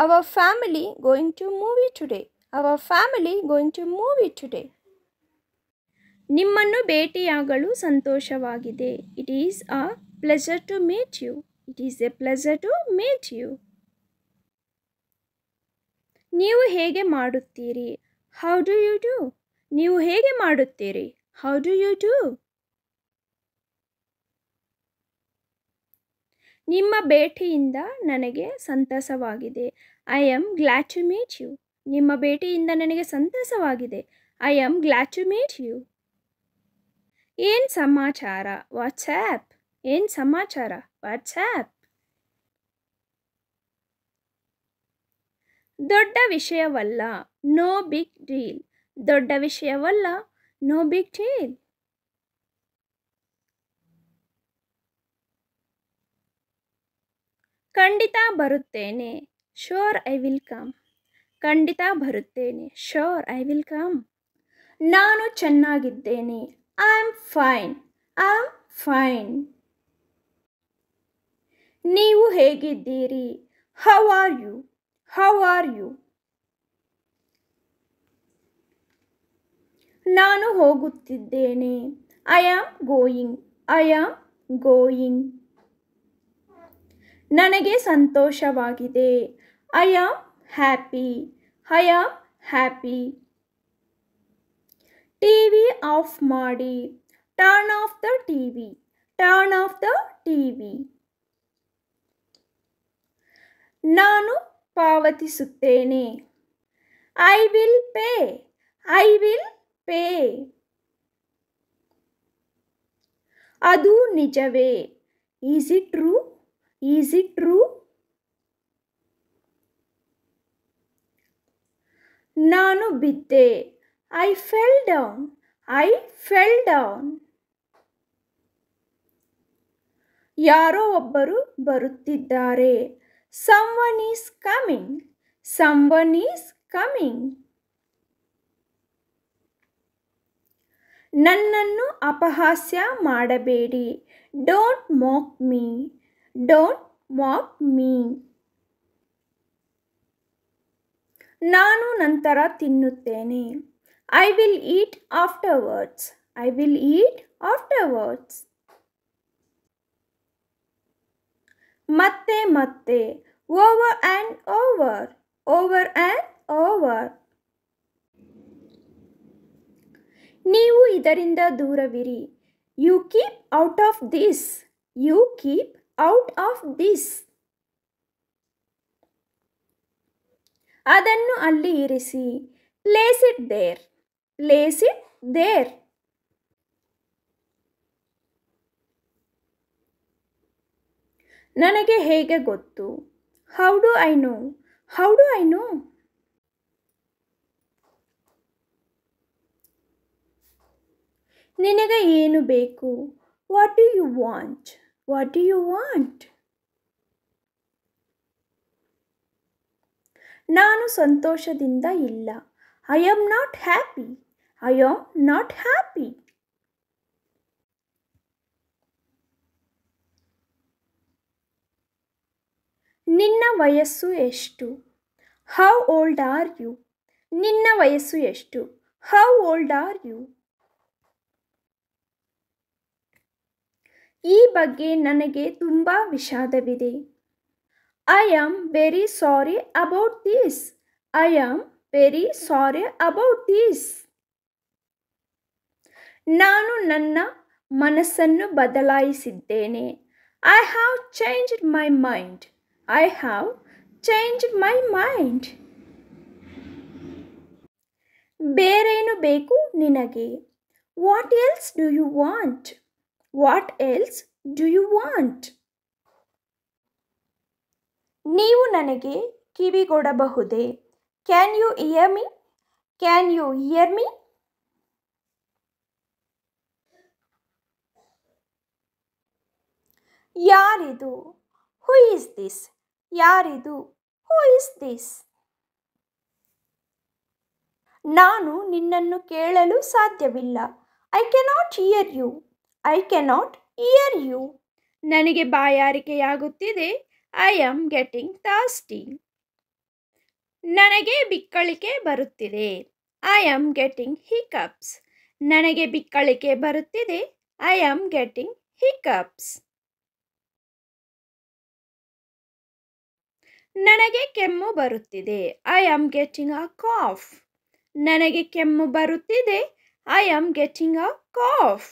S1: our family going to movie today our family going to movie today ನಿಮ್ಮನ್ನು ಭೇಟಿಯಾಗಲು ಸಂತೋಷವಾಗಿದೆ it is a pleasure to meet you it is a pleasure to meet you ನೀವು ಹೇಗೆ ಮಾಡುತ್ತೀರಿ ಹೌ ಡು ಯು ಡೂ ನೀವು ಹೇಗೆ ಮಾಡುತ್ತೀರಿ ಹೌ ಡು ಯು ಡೂ ನಿಮ್ಮ ಭೇಟಿಯಿಂದ ನನಗೆ ಸಂತಸವಾಗಿದೆ I am glad to meet you ನಿಮ್ಮ ಭೇಟಿಯಿಂದ ನನಗೆ ಸಂತಸವಾಗಿದೆ I am glad to meet you ಏನು ಸಮಾಚಾರ ವಾಟ್ಸ್ಆ್ಯಪ್ ಏನು ಸಮಾಚಾರ ವಾಟ್ಸ್ಆ್ಯಪ್ ದೊಡ್ಡ ವಿಷಯವಲ್ಲ ನೋ ಬಿಗ್ ಡೀಲ್ ದೊಡ್ಡ ವಿಷಯವಲ್ಲ ನೋ ಬಿಗ್ ಡೀಲ್ ಖಂಡಿತ ಬರುತ್ತೇನೆ ಶೋರ್ ಐ ವಿಲ್ ಕಮ್ ಖಂಡಿತ ಬರುತ್ತೇನೆ ಶೋರ್ ಐ ವಿಲ್ ಕಮ್ ನಾನು ಚೆನ್ನಾಗಿದ್ದೇನೆ I am fine I am fine ನೀವು ಹೇಗಿದ್ದೀರಿ how are you how are you ನಾನು ಹೋಗುತ್ತಿದ್ದೇನೆ I am going I am going ನನಗೆ ಸಂತೋಷವಾಗಿದೆ I am happy I am happy T V off ಮಾಡಿ turn off the T V turn off the T V ನಾನು ಪಾವತಿಸುತ್ತೇನೆ I will pay I will pay ಅದು ನಿಜವೇ is it true is it true ನಾನು ಬಿದ್ದೆ I fell down I fell down ಯಾರೋ ಒಬ್ಬರು ಬರುತ್ತಿದ್ದಾರೆ Someone is coming. Someone is coming. ನನ್ನನ್ನು ಅಪಹಾಸ್ಯ ಮಾಡಬೇಡಿ don't mock me don't mock me ನಾನು ನಂತರ ತಿನ್ನುತ್ತೇನೆ I will eat afterwards I will eat afterwards ಮತ್ತೆ ಮತ್ತೆ over and over over and over ನೀವು ಇದರಿಂದ ದೂರವಿರಿ you keep out of this you keep out of this ಅದನ್ನು ಅಲ್ಲಿ ಇರಿಸಿ place it there place it there ನನಗೆ ಹೇಗೆ ಗೊತ್ತು how do I know how do I know ನಿನಗೆ ಏನು ಬೇಕು what do you want what do you want ನಾನು ಸಂತೋಷದಿಂದ ಇಲ್ಲ I am not happy I am not happy ನಿನ್ನ ವಯಸ್ಸು ಎಷ್ಟು ಹೌ ಓಲ್ಡ್ ಆರ್ ಯು ನಿನ್ನ ವಯಸ್ಸು ಎಷ್ಟು ಹೌ ಓಲ್ಡ್ ಆರ್ ಯು ಈ ಬಗ್ಗೆ ನನಗೆ ತುಂಬ ವಿಷಾದವಿದೆ I am very sorry about this I am very sorry about this ನಾನು ನನ್ನ ಮನಸ್ಸನ್ನು ಬದಲಾಯಿಸಿದ್ದೇನೆ I have changed my mind I have change my mind ಬೇರೇನು ಬೇಕು ನಿನಗೆ what else do you want what else do you want ನೀವು ನನಗೆ ಕಿವಿಗೊಡಬಹುದೇ can you ear me can you ear me ಯಾರಿದು ಹೂ ಇಸ್ ದಿಸ್ ಯಾರಿದು who is this ನಾನು ನಿನ್ನನ್ನು ಕೇಳಲು ಸಾಧ್ಯವಿಲ್ಲ I cannot hear you I cannot hear you ನನಗೆ ಬಾಯಾರಿಕೆಯಾಗುತ್ತಿದೆ ಐ ಆಮ್ ಗೆಟಿಂಗ್ ತಾಸ್ಟಿ ನನಗೆ ಬಿಕ್ಕಳಿಕೆ ಬರುತ್ತಿದೆ ಐ ಆಮ್ ಗೆಟಿಂಗ್ ಹಿಕಪ್ಸ್ ನನಗೆ ಬಿಕ್ಕಳಿಕೆ ಬರುತ್ತಿದೆ ಐ ಆಮ್ ಗೆಟಿಂಗ್ ಹಿಕಪ್ಸ್ ನನಗೆ ಕೆಮ್ಮು ಬರುತ್ತಿದೆ I am getting a cough ನನಗೆ ಕೆಮ್ಮು ಬರುತ್ತಿದೆ I am getting a cough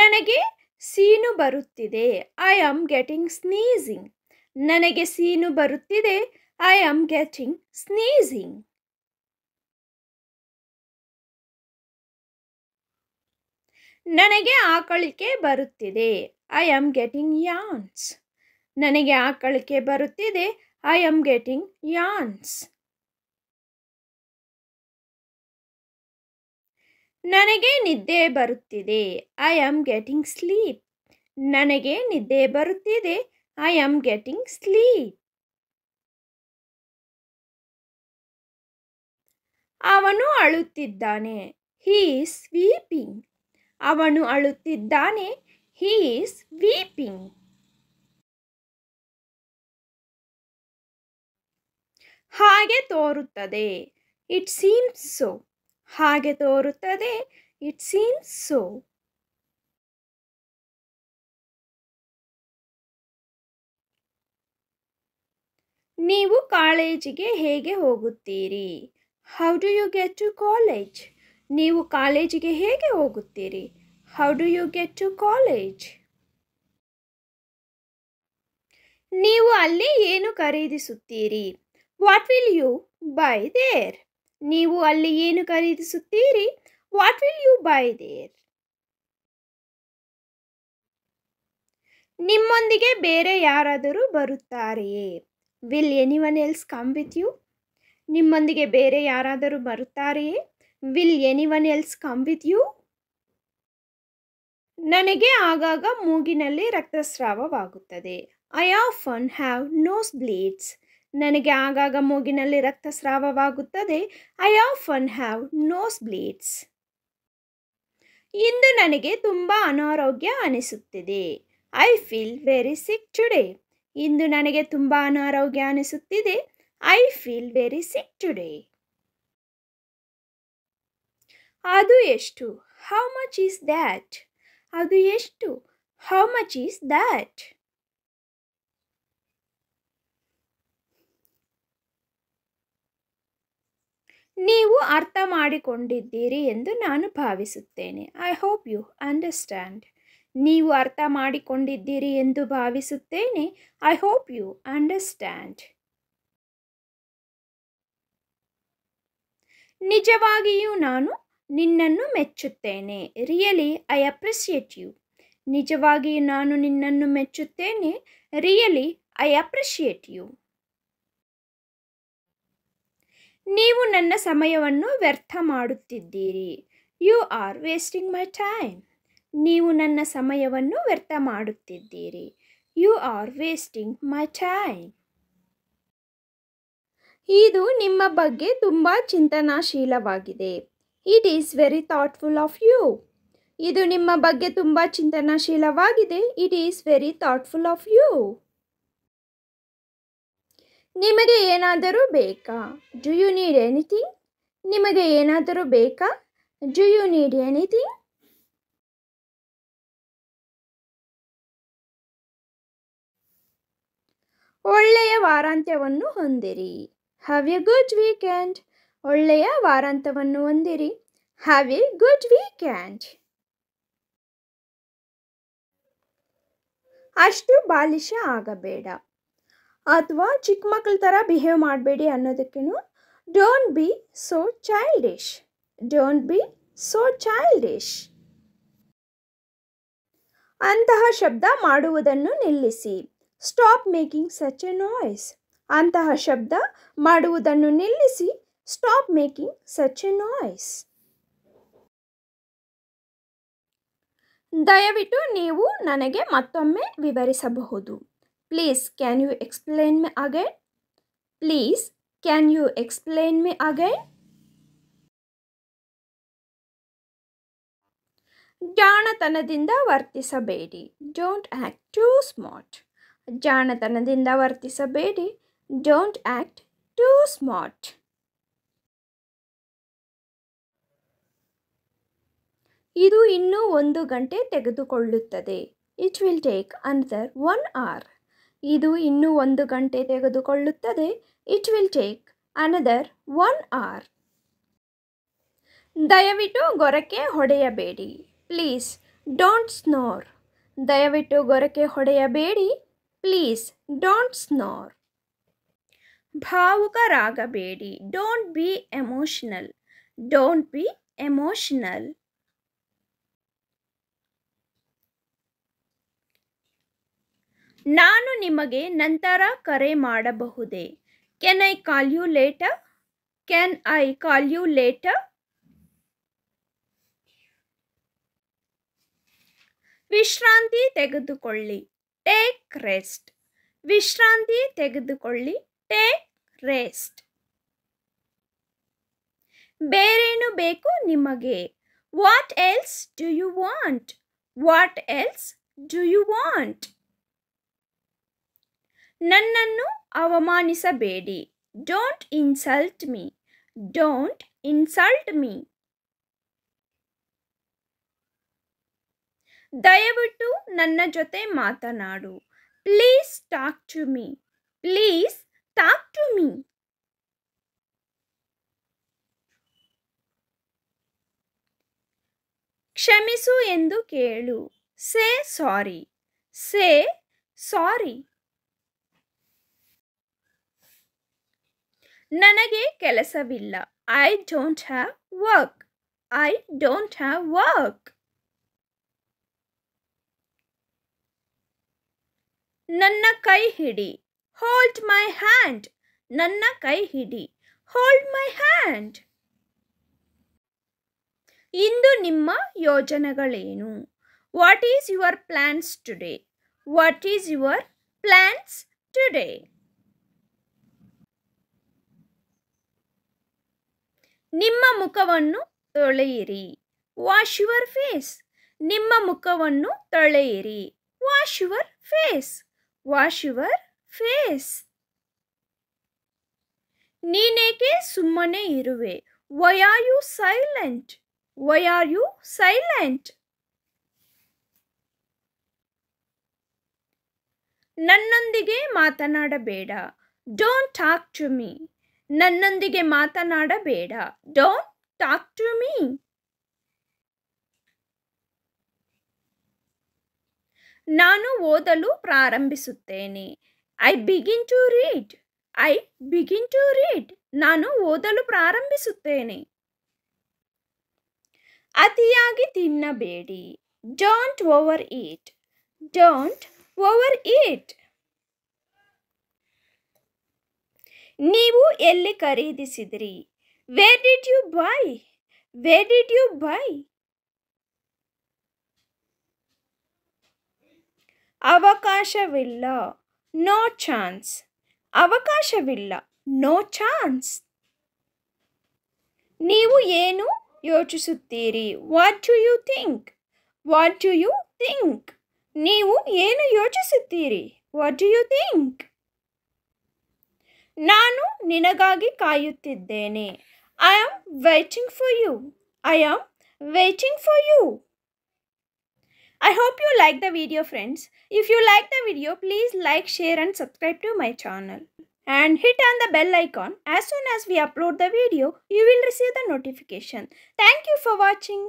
S1: ನನಗೆ ಸೀನು ಬರುತ್ತಿದೆ ಐ ಆಮ್ ಗೆಟಿಂಗ್ ಸ್ನೀಸಿಂಗ್ ನನಗೆ ಸೀನು ಬರುತ್ತಿದೆ ಐ ಆಮ್ ಗೆಟಿಂಗ್ ಸ್ನೀಸಿಂಗ್ ನನಗೆ ಆಕಳಿಕೆ ಬರುತ್ತಿದೆ ಐ ಆಮ್ ಗೆಟಿಂಗ್ ಯಾನ್ಸ್ ನನಗೆ ಆಕಳಿಕೆ ಬರುತ್ತಿದೆ ಐ ಆಮ್ ಗೆಟಿಂಗ್ ಯಾನ್ಸ್ ನನಗೆ ನಿದ್ದೆ ಬರುತ್ತಿದೆ ಐ ಆಮ್ ಗೆಟಿಂಗ್ ಸ್ಲೀಪ್ ನನಗೆ ನಿದ್ದೆ ಬರುತ್ತಿದೆ ಐ ಆಮ್ ಗೆಟಿಂಗ್ ಸ್ಲೀಪ್ ಅವನು ಅಳುತ್ತಿದ್ದಾನೆ ಹೀ ಸ್ವೀಪಿಂಗ್ ಅವನು ಅಳುತ್ತಿದ್ದಾನೆ ಹೀ ಈಸ್ ವೀಪಿಂಗ್ ಹಾಗೆ ತೋರುತ್ತದೆ ಇಟ್ ಸೀಮ್ಸ್ ಸೋ ಹಾಗೆ ತೋರುತ್ತದೆ ಇಟ್ ಸೀಮ್ಸ್ ಸೋ ನೀವು ಕಾಲೇಜಿಗೆ ಹೇಗೆ ಹೋಗುತ್ತೀರಿ how do you get to college ನೀವು ಕಾಲೇಜಿಗೆ ಹೇಗೆ ಹೋಗುತ್ತೀರಿ how do you get to college ನೀವು ಅಲ್ಲಿ ಏನು ಖರೀದಿಸುತ್ತೀರಿ what will you buy there ನೀವು ಅಲ್ಲಿ ಏನು ಖರೀದಿಸುತ್ತೀರಿ what will you buy there ನಿಮ್ಮೊಂದಿಗೆ ಬೇರೆ ಯಾರಾದರೂ ಬರುತ್ತಾರೆಯೇ will anyone else come with you ನಿಮ್ಮೊಂದಿಗೆ ಬೇರೆ ಯಾರಾದರೂ ಬರುತ್ತಾರೆಯೇ will anyone else come with you ನನಗೆ ಆಗಾಗ ಮೂಗಿನಲ್ಲಿ ರಕ್ತಸ್ರಾವವಾಗುತ್ತದೆ I often have nose bleeds ನನಗೆ ಆಗಾಗ ಮೂಗಿನಲ್ಲಿ ರಕ್ತಸ್ರಾವವಾಗುತ್ತದೆ I often have nose bleeds ಇಂದು ನನಗೆ ತುಂಬ ಅನಾರೋಗ್ಯ ಅನಿಸುತ್ತಿದೆ I feel very sick today ಇಂದು ನನಗೆ ತುಂಬ ಅನಾರೋಗ್ಯ ಅನಿಸುತ್ತಿದೆ I feel very sick today ಅದು ಎಷ್ಟು ಹೌ ಮಚ್ ಈಸ್ ದ್ಯಾಟ್ ಅದು ಎಷ್ಟು ಹೌ ಮಚ್ ಈಸ್ ದ್ಯಾಟ್ ನೀವು ಅರ್ಥ ಮಾಡಿಕೊಂಡಿದ್ದೀರಿ ಎಂದು ನಾನು ಭಾವಿಸುತ್ತೇನೆ ಐ ಹೋಪ್ ಯು ಅಂಡರ್ಸ್ಟ್ಯಾಂಡ್ ನೀವು ಅರ್ಥ ಮಾಡಿಕೊಂಡಿದ್ದೀರಿ ಎಂದು ಭಾವಿಸುತ್ತೇನೆ ಐ ಹೋಪ್ ಯು ಅಂಡರ್ಸ್ಟ್ಯಾಂಡ್ ನಿಜವಾಗಿಯೂ ನಾನು ನಿನ್ನನ್ನು ಮೆಚ್ಚುತ್ತೇನೆ ರಿಯಲಿ ಐ ಅಪ್ರಿಸಿಯೇಟ್ ಯು ನಿಜವಾಗಿ ನಾನು ನಿನ್ನನ್ನು ಮೆಚ್ಚುತ್ತೇನೆ ರಿಯಲಿ ಐ ಅಪ್ರಿಷಿಯೇಟ್ ಯು ನೀವು ನನ್ನ ಸಮಯವನ್ನು ವ್ಯರ್ಥ ಮಾಡುತ್ತಿದ್ದೀರಿ you are wasting my time ನೀವು ನನ್ನ ಸಮಯವನ್ನು ವ್ಯರ್ಥ ಮಾಡುತ್ತಿದ್ದೀರಿ you are wasting my time ಇದು ನಿಮ್ಮ ಬಗ್ಗೆ ತುಂಬ ಚಿಂತನಾಶೀಲವಾಗಿದೆ it is very thoughtful of you ಇದು ನಿಮ್ಮ ಬಗ್ಗೆ ತುಂಬ ಚಿಂತನಾಶೀಲವಾಗಿದೆ it is very thoughtful of you ನಿಮಗೆ ಏನಾದರೂ ಬೇಕಾ ಡು ಯು ನೀಡ್ ಎನಿಥಿಂಗ್ ನಿಮಗೆ ಏನಾದರೂ ಬೇಕಾ ಡು ಯು ನೀಡ್ ಎನಿಥಿಂಗ್ ಒಳ್ಳೆಯ ವಾರಾಂತ್ಯವನ್ನು ಹೊಂದಿರಿ ಹ್ಯಾವ್ ಎ ಗುಡ್ ವೀಕೆಂಡ್ ಒಳ್ಳೆಯ ವಾರಾಂತವನ್ನು ಹೊಂದಿರಿ ಹ್ಯಾವ್ ಎ ಗುಡ್ ವೀಕೆಂಡ್ ಅಷ್ಟು ಬಾಲಿಶ ಆಗಬೇಡ ಅಥವಾ ಚಿಕ್ಕ ಮಕ್ಕಳ ಥರ ಬಿಹೇವ್ ಮಾಡಬೇಡಿ ಅನ್ನೋದಕ್ಕೂ don't be so childish don't be so childish ಅಂತಹ ಶಬ್ದ ಮಾಡುವುದನ್ನು ನಿಲ್ಲಿಸಿ stop making such a noise ಅಂತಹ ಶಬ್ದ ಮಾಡುವುದನ್ನು ನಿಲ್ಲಿಸಿ Stop making such a noise. ದಯವಿಟ್ಟು ನೀವು ನನಗೆ ಮತ್ತೊಮ್ಮೆ ವಿವರಿಸಬಹುದು please can you explain me again please can you explain me again ಜಾಣತನದಿಂದ ವರ್ತಿಸಬೇಡಿ ಡೋಂಟ್ ಆ್ಯಕ್ಟ್ ಟೂ ಸ್ಮಾರ್ಟ್ ಜಾಣತನದಿಂದ ವರ್ತಿಸಬೇಡಿ ಡೋಂಟ್ ಆ್ಯಕ್ಟ್ ಟೂ ಸ್ಮಾರ್ಟ್ ಇದು ಇನ್ನೂ ಒಂದು ಗಂಟೆ ತೆಗೆದುಕೊಳ್ಳುತ್ತದೆ it will take another one hour ಇದು ಇನ್ನೂ ಒಂದು ಗಂಟೆ ತೆಗೆದುಕೊಳ್ಳುತ್ತದೆ it will take another one hour ದಯವಿಟ್ಟು ಗೊರಕೆ ಹೊಡೆಯಬೇಡಿ ಪ್ಲೀಸ್ ಡೋಂಟ್ ಸ್ನೋರ್ ದಯವಿಟ್ಟು ಗೊರಕೆ ಹೊಡೆಯಬೇಡಿ ಪ್ಲೀಸ್ ಡೋಂಟ್ ಸ್ನೋರ್ ಭಾವುಕರಾಗಬೇಡಿ don't be emotional don't be emotional ನಾನು ನಿಮಗೆ ನಂತರ ಕರೆ ಮಾಡಬಹುದೇ can I call you later can I call you later ವಿಶ್ರಾಂತಿ ತೆಗೆದುಕೊಳ್ಳಿ ಟೇಕ್ ರೆಸ್ಟ್ ವಿಶ್ರಾಂತಿ ತೆಗೆದುಕೊಳ್ಳಿ ಟೇಕ್ ರೆಸ್ಟ್ ಬೇರೇನು ಬೇಕು ನಿಮಗೆ what else do you want what else do you want ನನ್ನನ್ನು ಅವಮಾನಿಸಬೇಡಿ don't insult me don't insult me ದಯವಿಟ್ಟು ನನ್ನ ಜೊತೆ ಮಾತನಾಡು please talk to me please talk to me ಕ್ಷಮಿಸು ಎಂದು ಕೇಳು ಸೇ ಸಾರಿ ಸೇ ಸಾರಿ ನನಗೆ ಕೆಲಸವಿಲ್ಲ I don't have work I don't have work ನನ್ನ ಕೈ ಹಿಡಿ ಹೋಲ್ಡ್ ಮೈ ಹ್ಯಾಂಡ್ ನನ್ನ ಕೈ ಹಿಡಿ ಹೋಲ್ಡ್ ಮೈ ಹ್ಯಾಂಡ್ ಇಂದು ನಿಮ್ಮ ಯೋಜನೆಗಳೇನು what is your plans today what is your plans today ನಿಮ್ಮ ಮುಖವನ್ನು ತೊಳೆಯಿರಿ ವಾಶ್ ಯುವರ್ ಫೇಸ್ ನಿಮ್ಮ ಮುಖವನ್ನು ತೊಳೆಯಿರಿ wash your face wash your face ನೀನೇಕೆ ಸುಮ್ಮನೆ ಇರುವೆ why are you silent why are you silent ನನ್ನೊಂದಿಗೆ ಮಾತನಾಡಬೇಡ ಡೋಂಟ್ ಟಾಕ್ ಟು ಮೀ ನನ್ನೊಂದಿಗೆ ಮಾತನಾಡಬೇಡ ಡೋಂಟ್ ಟಾಕ್ ಟು ಮೀ ನಾನು ಓದಲು ಪ್ರಾರಂಭಿಸುತ್ತೇನೆ I begin to read I begin to read ನಾನು ಓದಲು ಪ್ರಾರಂಭಿಸುತ್ತೇನೆ ಅತಿಯಾಗಿ ತಿನ್ನಬೇಡಿ don't overeat don't overeat ನೀವು ಎಲ್ಲಿ ಖರೀದಿಸಿದ್ರಿ where did you buy where did you buy ಅವಕಾಶವಿಲ್ಲ ನೋ ಚಾನ್ಸ್ ಅವಕಾಶವಿಲ್ಲ ನೋ ಚಾನ್ಸ್ ನೀವು ಏನು ಯೋಚಿಸುತ್ತೀರಿ what do you think what do you think ನೀವು ಏನು ಯೋಚಿಸುತ್ತೀರಿ ವಾಟ್ ಡು ಯು ಥಿಂಕ್ ನಾನು ನಿನಗಾಗಿ ಕಾಯುತ್ತಿದ್ದೇನೆ I am waiting for you. I am waiting for you. I hope you like the video friends. If you like the video, please like, share and subscribe to my channel. And hit on the bell icon. As soon as we upload the video, you will receive the notification. Thank you for watching.